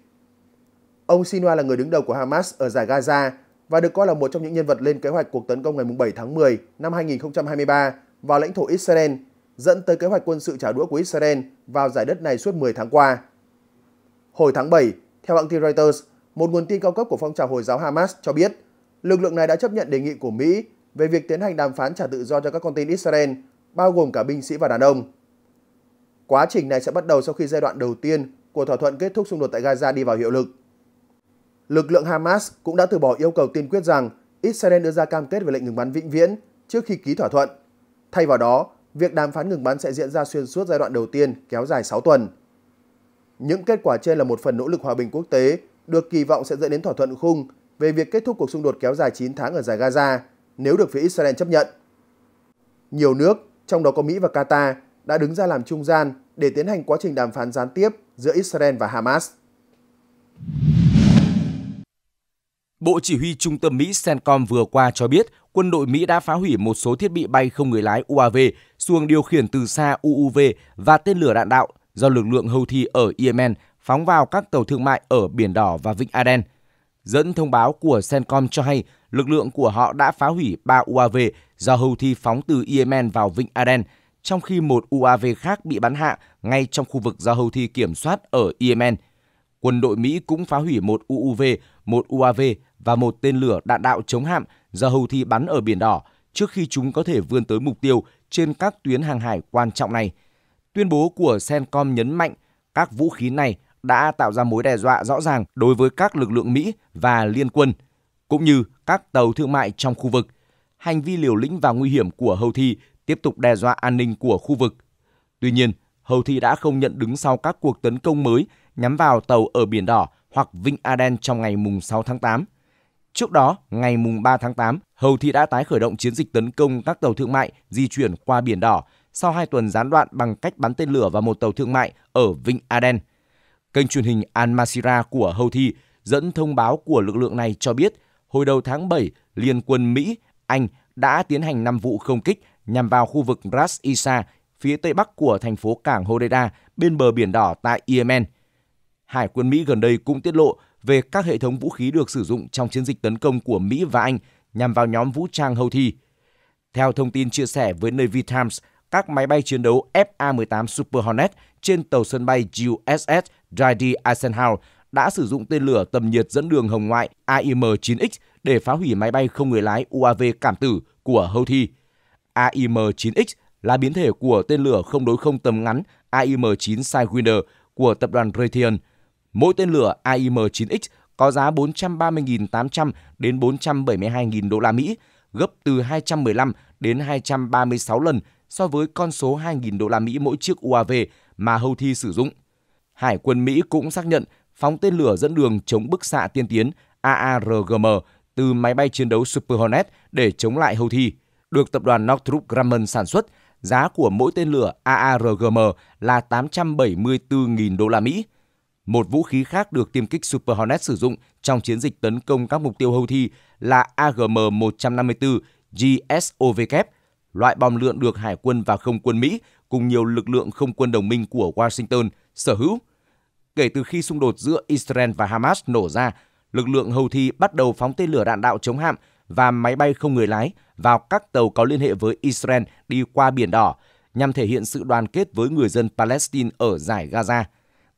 Ông Sinwa là người đứng đầu của Hamas ở giải Gaza và được coi là một trong những nhân vật lên kế hoạch cuộc tấn công ngày 7 tháng 10 năm 2023 vào lãnh thổ Israel, dẫn tới kế hoạch quân sự trả đũa của Israel vào giải đất này suốt 10 tháng qua. Hồi tháng 7, theo hãng tin Reuters, một nguồn tin cao cấp của phong trào Hồi giáo Hamas cho biết lực lượng này đã chấp nhận đề nghị của Mỹ về việc tiến hành đàm phán trả tự do cho các con tin Israel, bao gồm cả binh sĩ và đàn ông. Quá trình này sẽ bắt đầu sau khi giai đoạn đầu tiên của thỏa thuận kết thúc xung đột tại Gaza đi vào hiệu lực. Lực lượng Hamas cũng đã từ bỏ yêu cầu tiên quyết rằng Israel đưa ra cam kết về lệnh ngừng bắn vĩnh viễn trước khi ký thỏa thuận. Thay vào đó, việc đàm phán ngừng bắn sẽ diễn ra xuyên suốt giai đoạn đầu tiên kéo dài 6 tuần. Những kết quả trên là một phần nỗ lực hòa bình quốc tế được kỳ vọng sẽ dẫn đến thỏa thuận khung về việc kết thúc cuộc xung đột kéo dài 9 tháng ở giải Gaza nếu được phía Israel chấp nhận. Nhiều nước, trong đó có Mỹ và Qatar, đã đứng ra làm trung gian để tiến hành quá trình đàm phán gián tiếp giữa Israel và Hamas. Bộ Chỉ huy Trung tâm Mỹ CENTCOM vừa qua cho biết quân đội Mỹ đã phá hủy một số thiết bị bay không người lái UAV, xuồng điều khiển từ xa UUV và tên lửa đạn đạo do lực lượng Houthi ở Yemen phóng vào các tàu thương mại ở Biển Đỏ và Vịnh Aden. Dẫn thông báo của Cencom cho hay lực lượng của họ đã phá hủy 3 UAV do Houthi phóng từ Yemen vào Vịnh Aden, trong khi một UAV khác bị bắn hạ ngay trong khu vực do Houthi kiểm soát ở Yemen. Quân đội Mỹ cũng phá hủy một UUV, một UAV và một tên lửa đạn đạo chống hạm do Houthi bắn ở Biển Đỏ trước khi chúng có thể vươn tới mục tiêu trên các tuyến hàng hải quan trọng này – Tuyên bố của Sencom nhấn mạnh các vũ khí này đã tạo ra mối đe dọa rõ ràng đối với các lực lượng Mỹ và liên quân, cũng như các tàu thương mại trong khu vực. Hành vi liều lĩnh và nguy hiểm của Houthi tiếp tục đe dọa an ninh của khu vực. Tuy nhiên, Houthi đã không nhận đứng sau các cuộc tấn công mới nhắm vào tàu ở Biển Đỏ hoặc Vịnh Aden trong ngày 6 tháng 8. Trước đó, ngày 3 tháng 8, Houthi đã tái khởi động chiến dịch tấn công các tàu thương mại di chuyển qua Biển Đỏ sau hai tuần gián đoạn bằng cách bắn tên lửa vào một tàu thương mại ở Vịnh Aden. Kênh truyền hình Al Masira của Houthi dẫn thông báo của lực lượng này cho biết, hồi đầu tháng 7, Liên quân Mỹ, Anh đã tiến hành 5 vụ không kích nhằm vào khu vực Ras Isa, phía tây bắc của thành phố cảng Hodeida, bên bờ Biển Đỏ tại Yemen. Hải quân Mỹ gần đây cũng tiết lộ về các hệ thống vũ khí được sử dụng trong chiến dịch tấn công của Mỹ và Anh nhằm vào nhóm vũ trang Houthi. Theo thông tin chia sẻ với nơi Times, các máy bay chiến đấu FA-18 Super Hornet trên tàu sân bay USS Dwight Eisenhower đã sử dụng tên lửa tầm nhiệt dẫn đường hồng ngoại AIM-9X để phá hủy máy bay không người lái UAV cảm tử của Houthi. AIM-9X là biến thể của tên lửa không đối không tầm ngắn AIM-9 Sidewinder của tập đoàn Raytheon. Mỗi tên lửa AIM-9X có giá 430.800 đến 472.000 đô la Mỹ, gấp từ 215 đến 236 lần so với con số 2.000 đô la Mỹ mỗi chiếc UAV mà Houthi sử dụng. Hải quân Mỹ cũng xác nhận phóng tên lửa dẫn đường chống bức xạ tiên tiến AARGM từ máy bay chiến đấu Super Hornet để chống lại Houthi, được tập đoàn Northrop Grumman sản xuất. Giá của mỗi tên lửa AARGM là 874.000 đô la Mỹ. Một vũ khí khác được tiêm kích Super Hornet sử dụng trong chiến dịch tấn công các mục tiêu Houthi là AGM-154 GSOV loại bom lượn được Hải quân và Không quân Mỹ cùng nhiều lực lượng không quân đồng minh của Washington sở hữu. Kể từ khi xung đột giữa Israel và Hamas nổ ra, lực lượng Houthi bắt đầu phóng tên lửa đạn đạo chống hạm và máy bay không người lái vào các tàu có liên hệ với Israel đi qua Biển Đỏ nhằm thể hiện sự đoàn kết với người dân Palestine ở giải Gaza.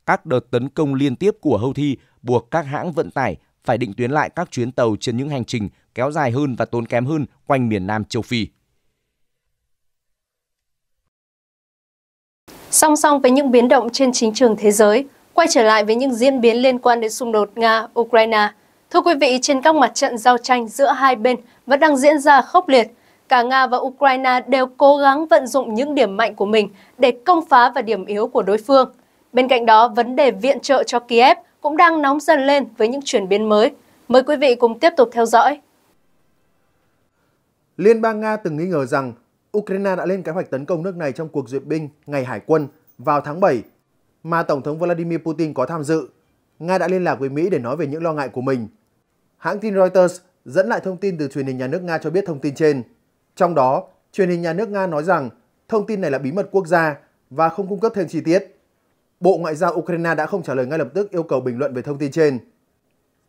Các đợt tấn công liên tiếp của Houthi buộc các hãng vận tải phải định tuyến lại các chuyến tàu trên những hành trình kéo dài hơn và tốn kém hơn quanh miền Nam châu Phi. Song song với những biến động trên chính trường thế giới, quay trở lại với những diễn biến liên quan đến xung đột Nga-Ukraine. Thưa quý vị, trên các mặt trận giao tranh giữa hai bên vẫn đang diễn ra khốc liệt. Cả Nga và Ukraine đều cố gắng vận dụng những điểm mạnh của mình để công phá và điểm yếu của đối phương. Bên cạnh đó, vấn đề viện trợ cho Kiev cũng đang nóng dần lên với những chuyển biến mới. Mời quý vị cùng tiếp tục theo dõi. Liên bang Nga từng nghi ngờ rằng Ukraine đã lên kế hoạch tấn công nước này trong cuộc duyệt binh ngày Hải quân vào tháng 7 mà Tổng thống Vladimir Putin có tham dự. Nga đã liên lạc với Mỹ để nói về những lo ngại của mình. Hãng tin Reuters dẫn lại thông tin từ truyền hình nhà nước Nga cho biết thông tin trên. Trong đó, truyền hình nhà nước Nga nói rằng thông tin này là bí mật quốc gia và không cung cấp thêm chi tiết. Bộ Ngoại giao Ukraine đã không trả lời ngay lập tức yêu cầu bình luận về thông tin trên.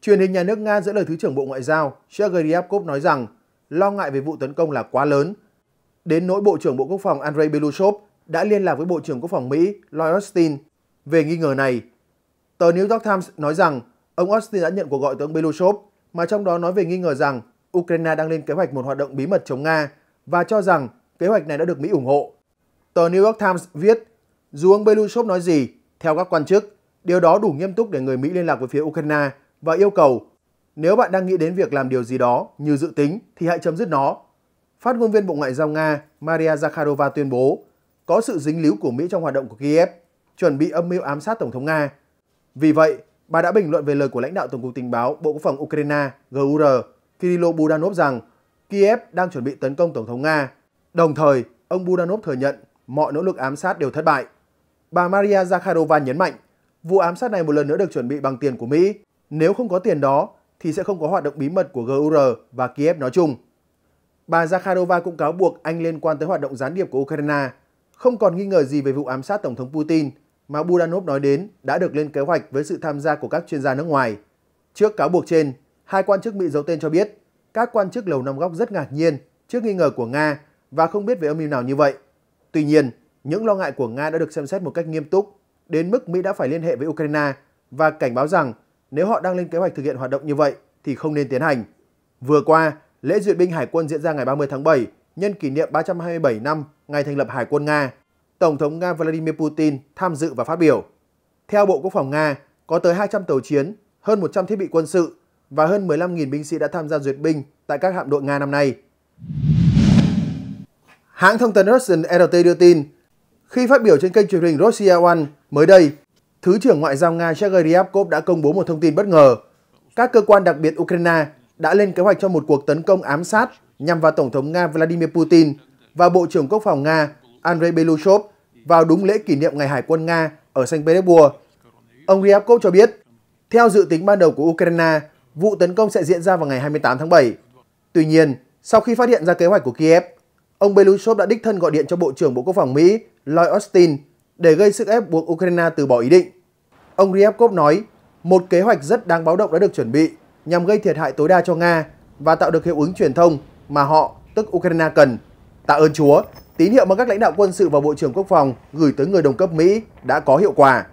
Truyền hình nhà nước Nga dẫn lời Thứ trưởng Bộ Ngoại giao Sergei Ryabkov nói rằng lo ngại về vụ tấn công là quá lớn đến nỗi Bộ trưởng Bộ Quốc phòng Andrei Belousov đã liên lạc với Bộ trưởng Quốc phòng Mỹ Lloyd Austin về nghi ngờ này. Tờ New York Times nói rằng ông Austin đã nhận cuộc gọi từ ông Belushov mà trong đó nói về nghi ngờ rằng Ukraine đang lên kế hoạch một hoạt động bí mật chống Nga và cho rằng kế hoạch này đã được Mỹ ủng hộ. Tờ New York Times viết, dù ông Belousov nói gì, theo các quan chức, điều đó đủ nghiêm túc để người Mỹ liên lạc với phía Ukraine và yêu cầu nếu bạn đang nghĩ đến việc làm điều gì đó như dự tính thì hãy chấm dứt nó Phát ngôn viên Bộ Ngoại giao Nga Maria Zakharova tuyên bố có sự dính líu của Mỹ trong hoạt động của Kiev, chuẩn bị âm mưu ám sát Tổng thống Nga. Vì vậy, bà đã bình luận về lời của lãnh đạo Tổng cục Tình báo Bộ Quốc phòng Ukraine GUR Kyrylo Budanov rằng Kiev đang chuẩn bị tấn công Tổng thống Nga. Đồng thời, ông Budanov thừa nhận mọi nỗ lực ám sát đều thất bại. Bà Maria Zakharova nhấn mạnh, vụ ám sát này một lần nữa được chuẩn bị bằng tiền của Mỹ. Nếu không có tiền đó, thì sẽ không có hoạt động bí mật của GUR và Kiev nói chung. Bà Zakharova cũng cáo buộc Anh liên quan tới hoạt động gián điệp của Ukraine. Không còn nghi ngờ gì về vụ ám sát Tổng thống Putin mà Budanov nói đến đã được lên kế hoạch với sự tham gia của các chuyên gia nước ngoài. Trước cáo buộc trên, hai quan chức Mỹ giấu tên cho biết các quan chức Lầu Năm Góc rất ngạc nhiên trước nghi ngờ của Nga và không biết về âm mưu nào như vậy. Tuy nhiên, những lo ngại của Nga đã được xem xét một cách nghiêm túc, đến mức Mỹ đã phải liên hệ với Ukraine và cảnh báo rằng nếu họ đang lên kế hoạch thực hiện hoạt động như vậy thì không nên tiến hành. Vừa qua, Lễ duyệt binh Hải quân diễn ra ngày 30 tháng 7 nhân kỷ niệm 327 năm ngày thành lập Hải quân Nga. Tổng thống Nga Vladimir Putin tham dự và phát biểu. Theo Bộ Quốc phòng Nga, có tới 200 tàu chiến, hơn 100 thiết bị quân sự và hơn 15.000 binh sĩ đã tham gia duyệt binh tại các hạm đội Nga năm nay. Hãng thông tấn Russian RT đưa tin, khi phát biểu trên kênh truyền hình Russia One mới đây, Thứ trưởng Ngoại giao Nga Sergei Ryabkov đã công bố một thông tin bất ngờ. Các cơ quan đặc biệt Ukraine đã lên kế hoạch cho một cuộc tấn công ám sát nhằm vào Tổng thống Nga Vladimir Putin và Bộ trưởng Quốc phòng Nga Andrei Belushov vào đúng lễ kỷ niệm Ngày Hải quân Nga ở Saint Petersburg. Ông Ryabkov cho biết, theo dự tính ban đầu của Ukraine, vụ tấn công sẽ diễn ra vào ngày 28 tháng 7. Tuy nhiên, sau khi phát hiện ra kế hoạch của Kiev, ông Belushov đã đích thân gọi điện cho Bộ trưởng Bộ Quốc phòng Mỹ Lloyd Austin để gây sức ép buộc Ukraine từ bỏ ý định. Ông Ryabkov nói, một kế hoạch rất đáng báo động đã được chuẩn bị nhằm gây thiệt hại tối đa cho Nga và tạo được hiệu ứng truyền thông mà họ, tức Ukraine cần. Tạ ơn Chúa, tín hiệu mà các lãnh đạo quân sự và Bộ trưởng Quốc phòng gửi tới người đồng cấp Mỹ đã có hiệu quả.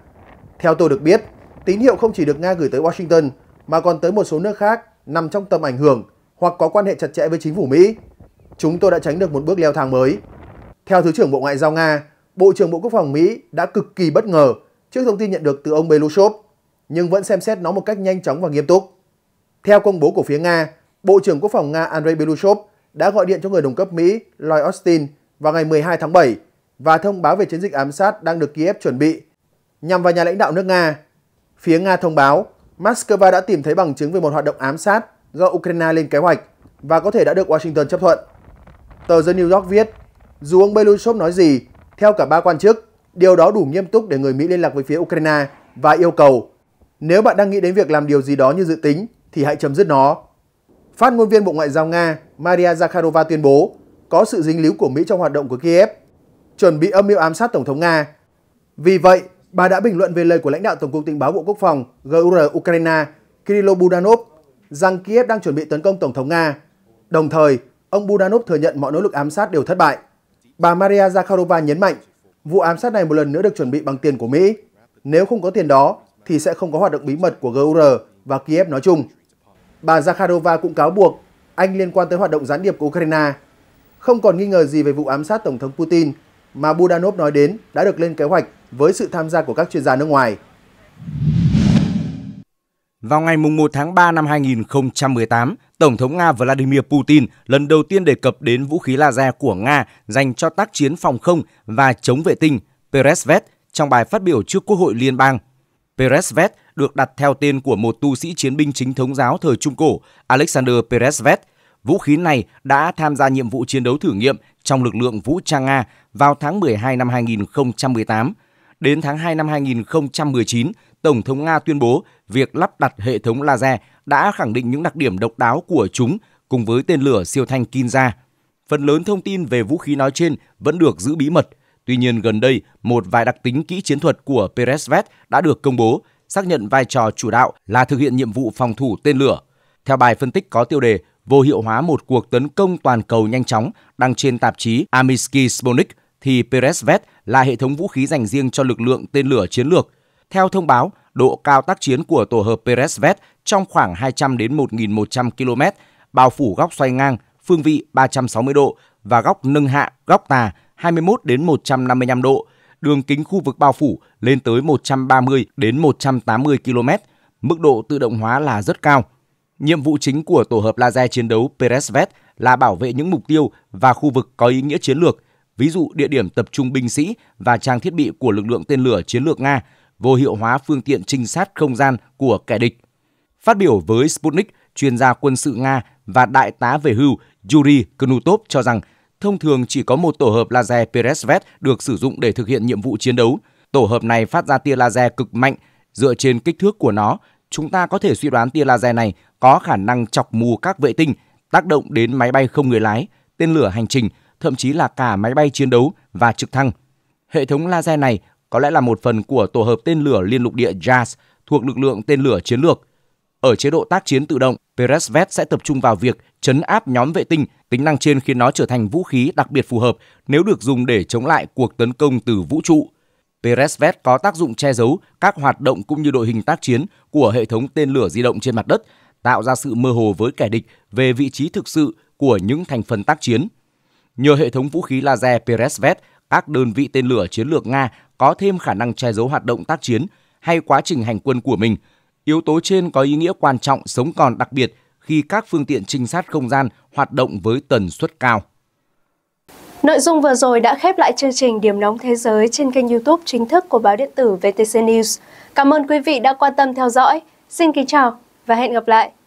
Theo tôi được biết, tín hiệu không chỉ được Nga gửi tới Washington mà còn tới một số nước khác nằm trong tầm ảnh hưởng hoặc có quan hệ chặt chẽ với chính phủ Mỹ. Chúng tôi đã tránh được một bước leo thang mới. Theo Thứ trưởng Bộ Ngoại giao Nga, Bộ trưởng Bộ Quốc phòng Mỹ đã cực kỳ bất ngờ trước thông tin nhận được từ ông Belushov, nhưng vẫn xem xét nó một cách nhanh chóng và nghiêm túc. Theo công bố của phía Nga, Bộ trưởng Quốc phòng Nga Andrei Belousov đã gọi điện cho người đồng cấp Mỹ Lloyd Austin vào ngày 12 tháng 7 và thông báo về chiến dịch ám sát đang được Kiev chuẩn bị nhằm vào nhà lãnh đạo nước Nga. Phía Nga thông báo Moscow đã tìm thấy bằng chứng về một hoạt động ám sát do Ukraine lên kế hoạch và có thể đã được Washington chấp thuận. Tờ The New York viết, dù ông Belousov nói gì, theo cả ba quan chức, điều đó đủ nghiêm túc để người Mỹ liên lạc với phía Ukraine và yêu cầu nếu bạn đang nghĩ đến việc làm điều gì đó như dự tính thì hãy chấm dứt nó. Phát ngôn viên Bộ Ngoại giao Nga Maria Zakharova tuyên bố có sự dính líu của Mỹ trong hoạt động của Kiev, chuẩn bị âm mưu ám sát Tổng thống Nga. Vì vậy, bà đã bình luận về lời của lãnh đạo Tổng cục Tình báo Bộ Quốc phòng GUR Ukraine Kirill Budanov rằng Kiev đang chuẩn bị tấn công Tổng thống Nga. Đồng thời, ông Budanov thừa nhận mọi nỗ lực ám sát đều thất bại. Bà Maria Zakharova nhấn mạnh, vụ ám sát này một lần nữa được chuẩn bị bằng tiền của Mỹ. Nếu không có tiền đó, thì sẽ không có hoạt động bí mật của GUR và Kiev nói chung. Bà Zakharova cũng cáo buộc anh liên quan tới hoạt động gián điệp của Ukraine. Không còn nghi ngờ gì về vụ ám sát Tổng thống Putin mà Budanov nói đến đã được lên kế hoạch với sự tham gia của các chuyên gia nước ngoài. Vào ngày 1 tháng 3 năm 2018, Tổng thống Nga Vladimir Putin lần đầu tiên đề cập đến vũ khí laser của Nga dành cho tác chiến phòng không và chống vệ tinh Peresvet trong bài phát biểu trước Quốc hội Liên bang. Peresvet được đặt theo tên của một tu sĩ chiến binh chính thống giáo thời Trung Cổ, Alexander Peresvet. Vũ khí này đã tham gia nhiệm vụ chiến đấu thử nghiệm trong lực lượng vũ trang Nga vào tháng 12 năm 2018. Đến tháng 2 năm 2019, Tổng thống Nga tuyên bố việc lắp đặt hệ thống laser đã khẳng định những đặc điểm độc đáo của chúng cùng với tên lửa siêu thanh Kinza. Phần lớn thông tin về vũ khí nói trên vẫn được giữ bí mật. Tuy nhiên gần đây, một vài đặc tính kỹ chiến thuật của Peresvet đã được công bố, xác nhận vai trò chủ đạo là thực hiện nhiệm vụ phòng thủ tên lửa. Theo bài phân tích có tiêu đề Vô hiệu hóa một cuộc tấn công toàn cầu nhanh chóng đăng trên tạp chí Amisky Sputnik thì Peresvet là hệ thống vũ khí dành riêng cho lực lượng tên lửa chiến lược. Theo thông báo, độ cao tác chiến của tổ hợp Peresvet trong khoảng 200 đến 1.100 km, bao phủ góc xoay ngang, phương vị 360 độ và góc nâng hạ, góc tà 21 đến 155 độ, đường kính khu vực bao phủ lên tới 130 đến 180 km, mức độ tự động hóa là rất cao. Nhiệm vụ chính của tổ hợp laser chiến đấu Peresvet là bảo vệ những mục tiêu và khu vực có ý nghĩa chiến lược, ví dụ địa điểm tập trung binh sĩ và trang thiết bị của lực lượng tên lửa chiến lược Nga, vô hiệu hóa phương tiện trinh sát không gian của kẻ địch. Phát biểu với Sputnik, chuyên gia quân sự Nga và đại tá về hưu Yuri Knutov cho rằng thông thường chỉ có một tổ hợp laser Peresvet được sử dụng để thực hiện nhiệm vụ chiến đấu. Tổ hợp này phát ra tia laser cực mạnh, dựa trên kích thước của nó, chúng ta có thể suy đoán tia laser này có khả năng chọc mù các vệ tinh, tác động đến máy bay không người lái, tên lửa hành trình, thậm chí là cả máy bay chiến đấu và trực thăng. Hệ thống laser này có lẽ là một phần của tổ hợp tên lửa liên lục địa JAS thuộc lực lượng tên lửa chiến lược. Ở chế độ tác chiến tự động, Peresvet sẽ tập trung vào việc chấn áp nhóm vệ tinh, tính năng trên khiến nó trở thành vũ khí đặc biệt phù hợp nếu được dùng để chống lại cuộc tấn công từ vũ trụ. Peresvet có tác dụng che giấu các hoạt động cũng như đội hình tác chiến của hệ thống tên lửa di động trên mặt đất, tạo ra sự mơ hồ với kẻ địch về vị trí thực sự của những thành phần tác chiến. Nhờ hệ thống vũ khí laser Peresvet, các đơn vị tên lửa chiến lược Nga có thêm khả năng che giấu hoạt động tác chiến hay quá trình hành quân của mình – Yếu tố trên có ý nghĩa quan trọng sống còn đặc biệt khi các phương tiện trinh sát không gian hoạt động với tần suất cao. Nội dung vừa rồi đã khép lại chương trình Điểm nóng thế giới trên kênh YouTube chính thức của báo điện tử VTC News. Cảm ơn quý vị đã quan tâm theo dõi. Xin kính chào và hẹn gặp lại.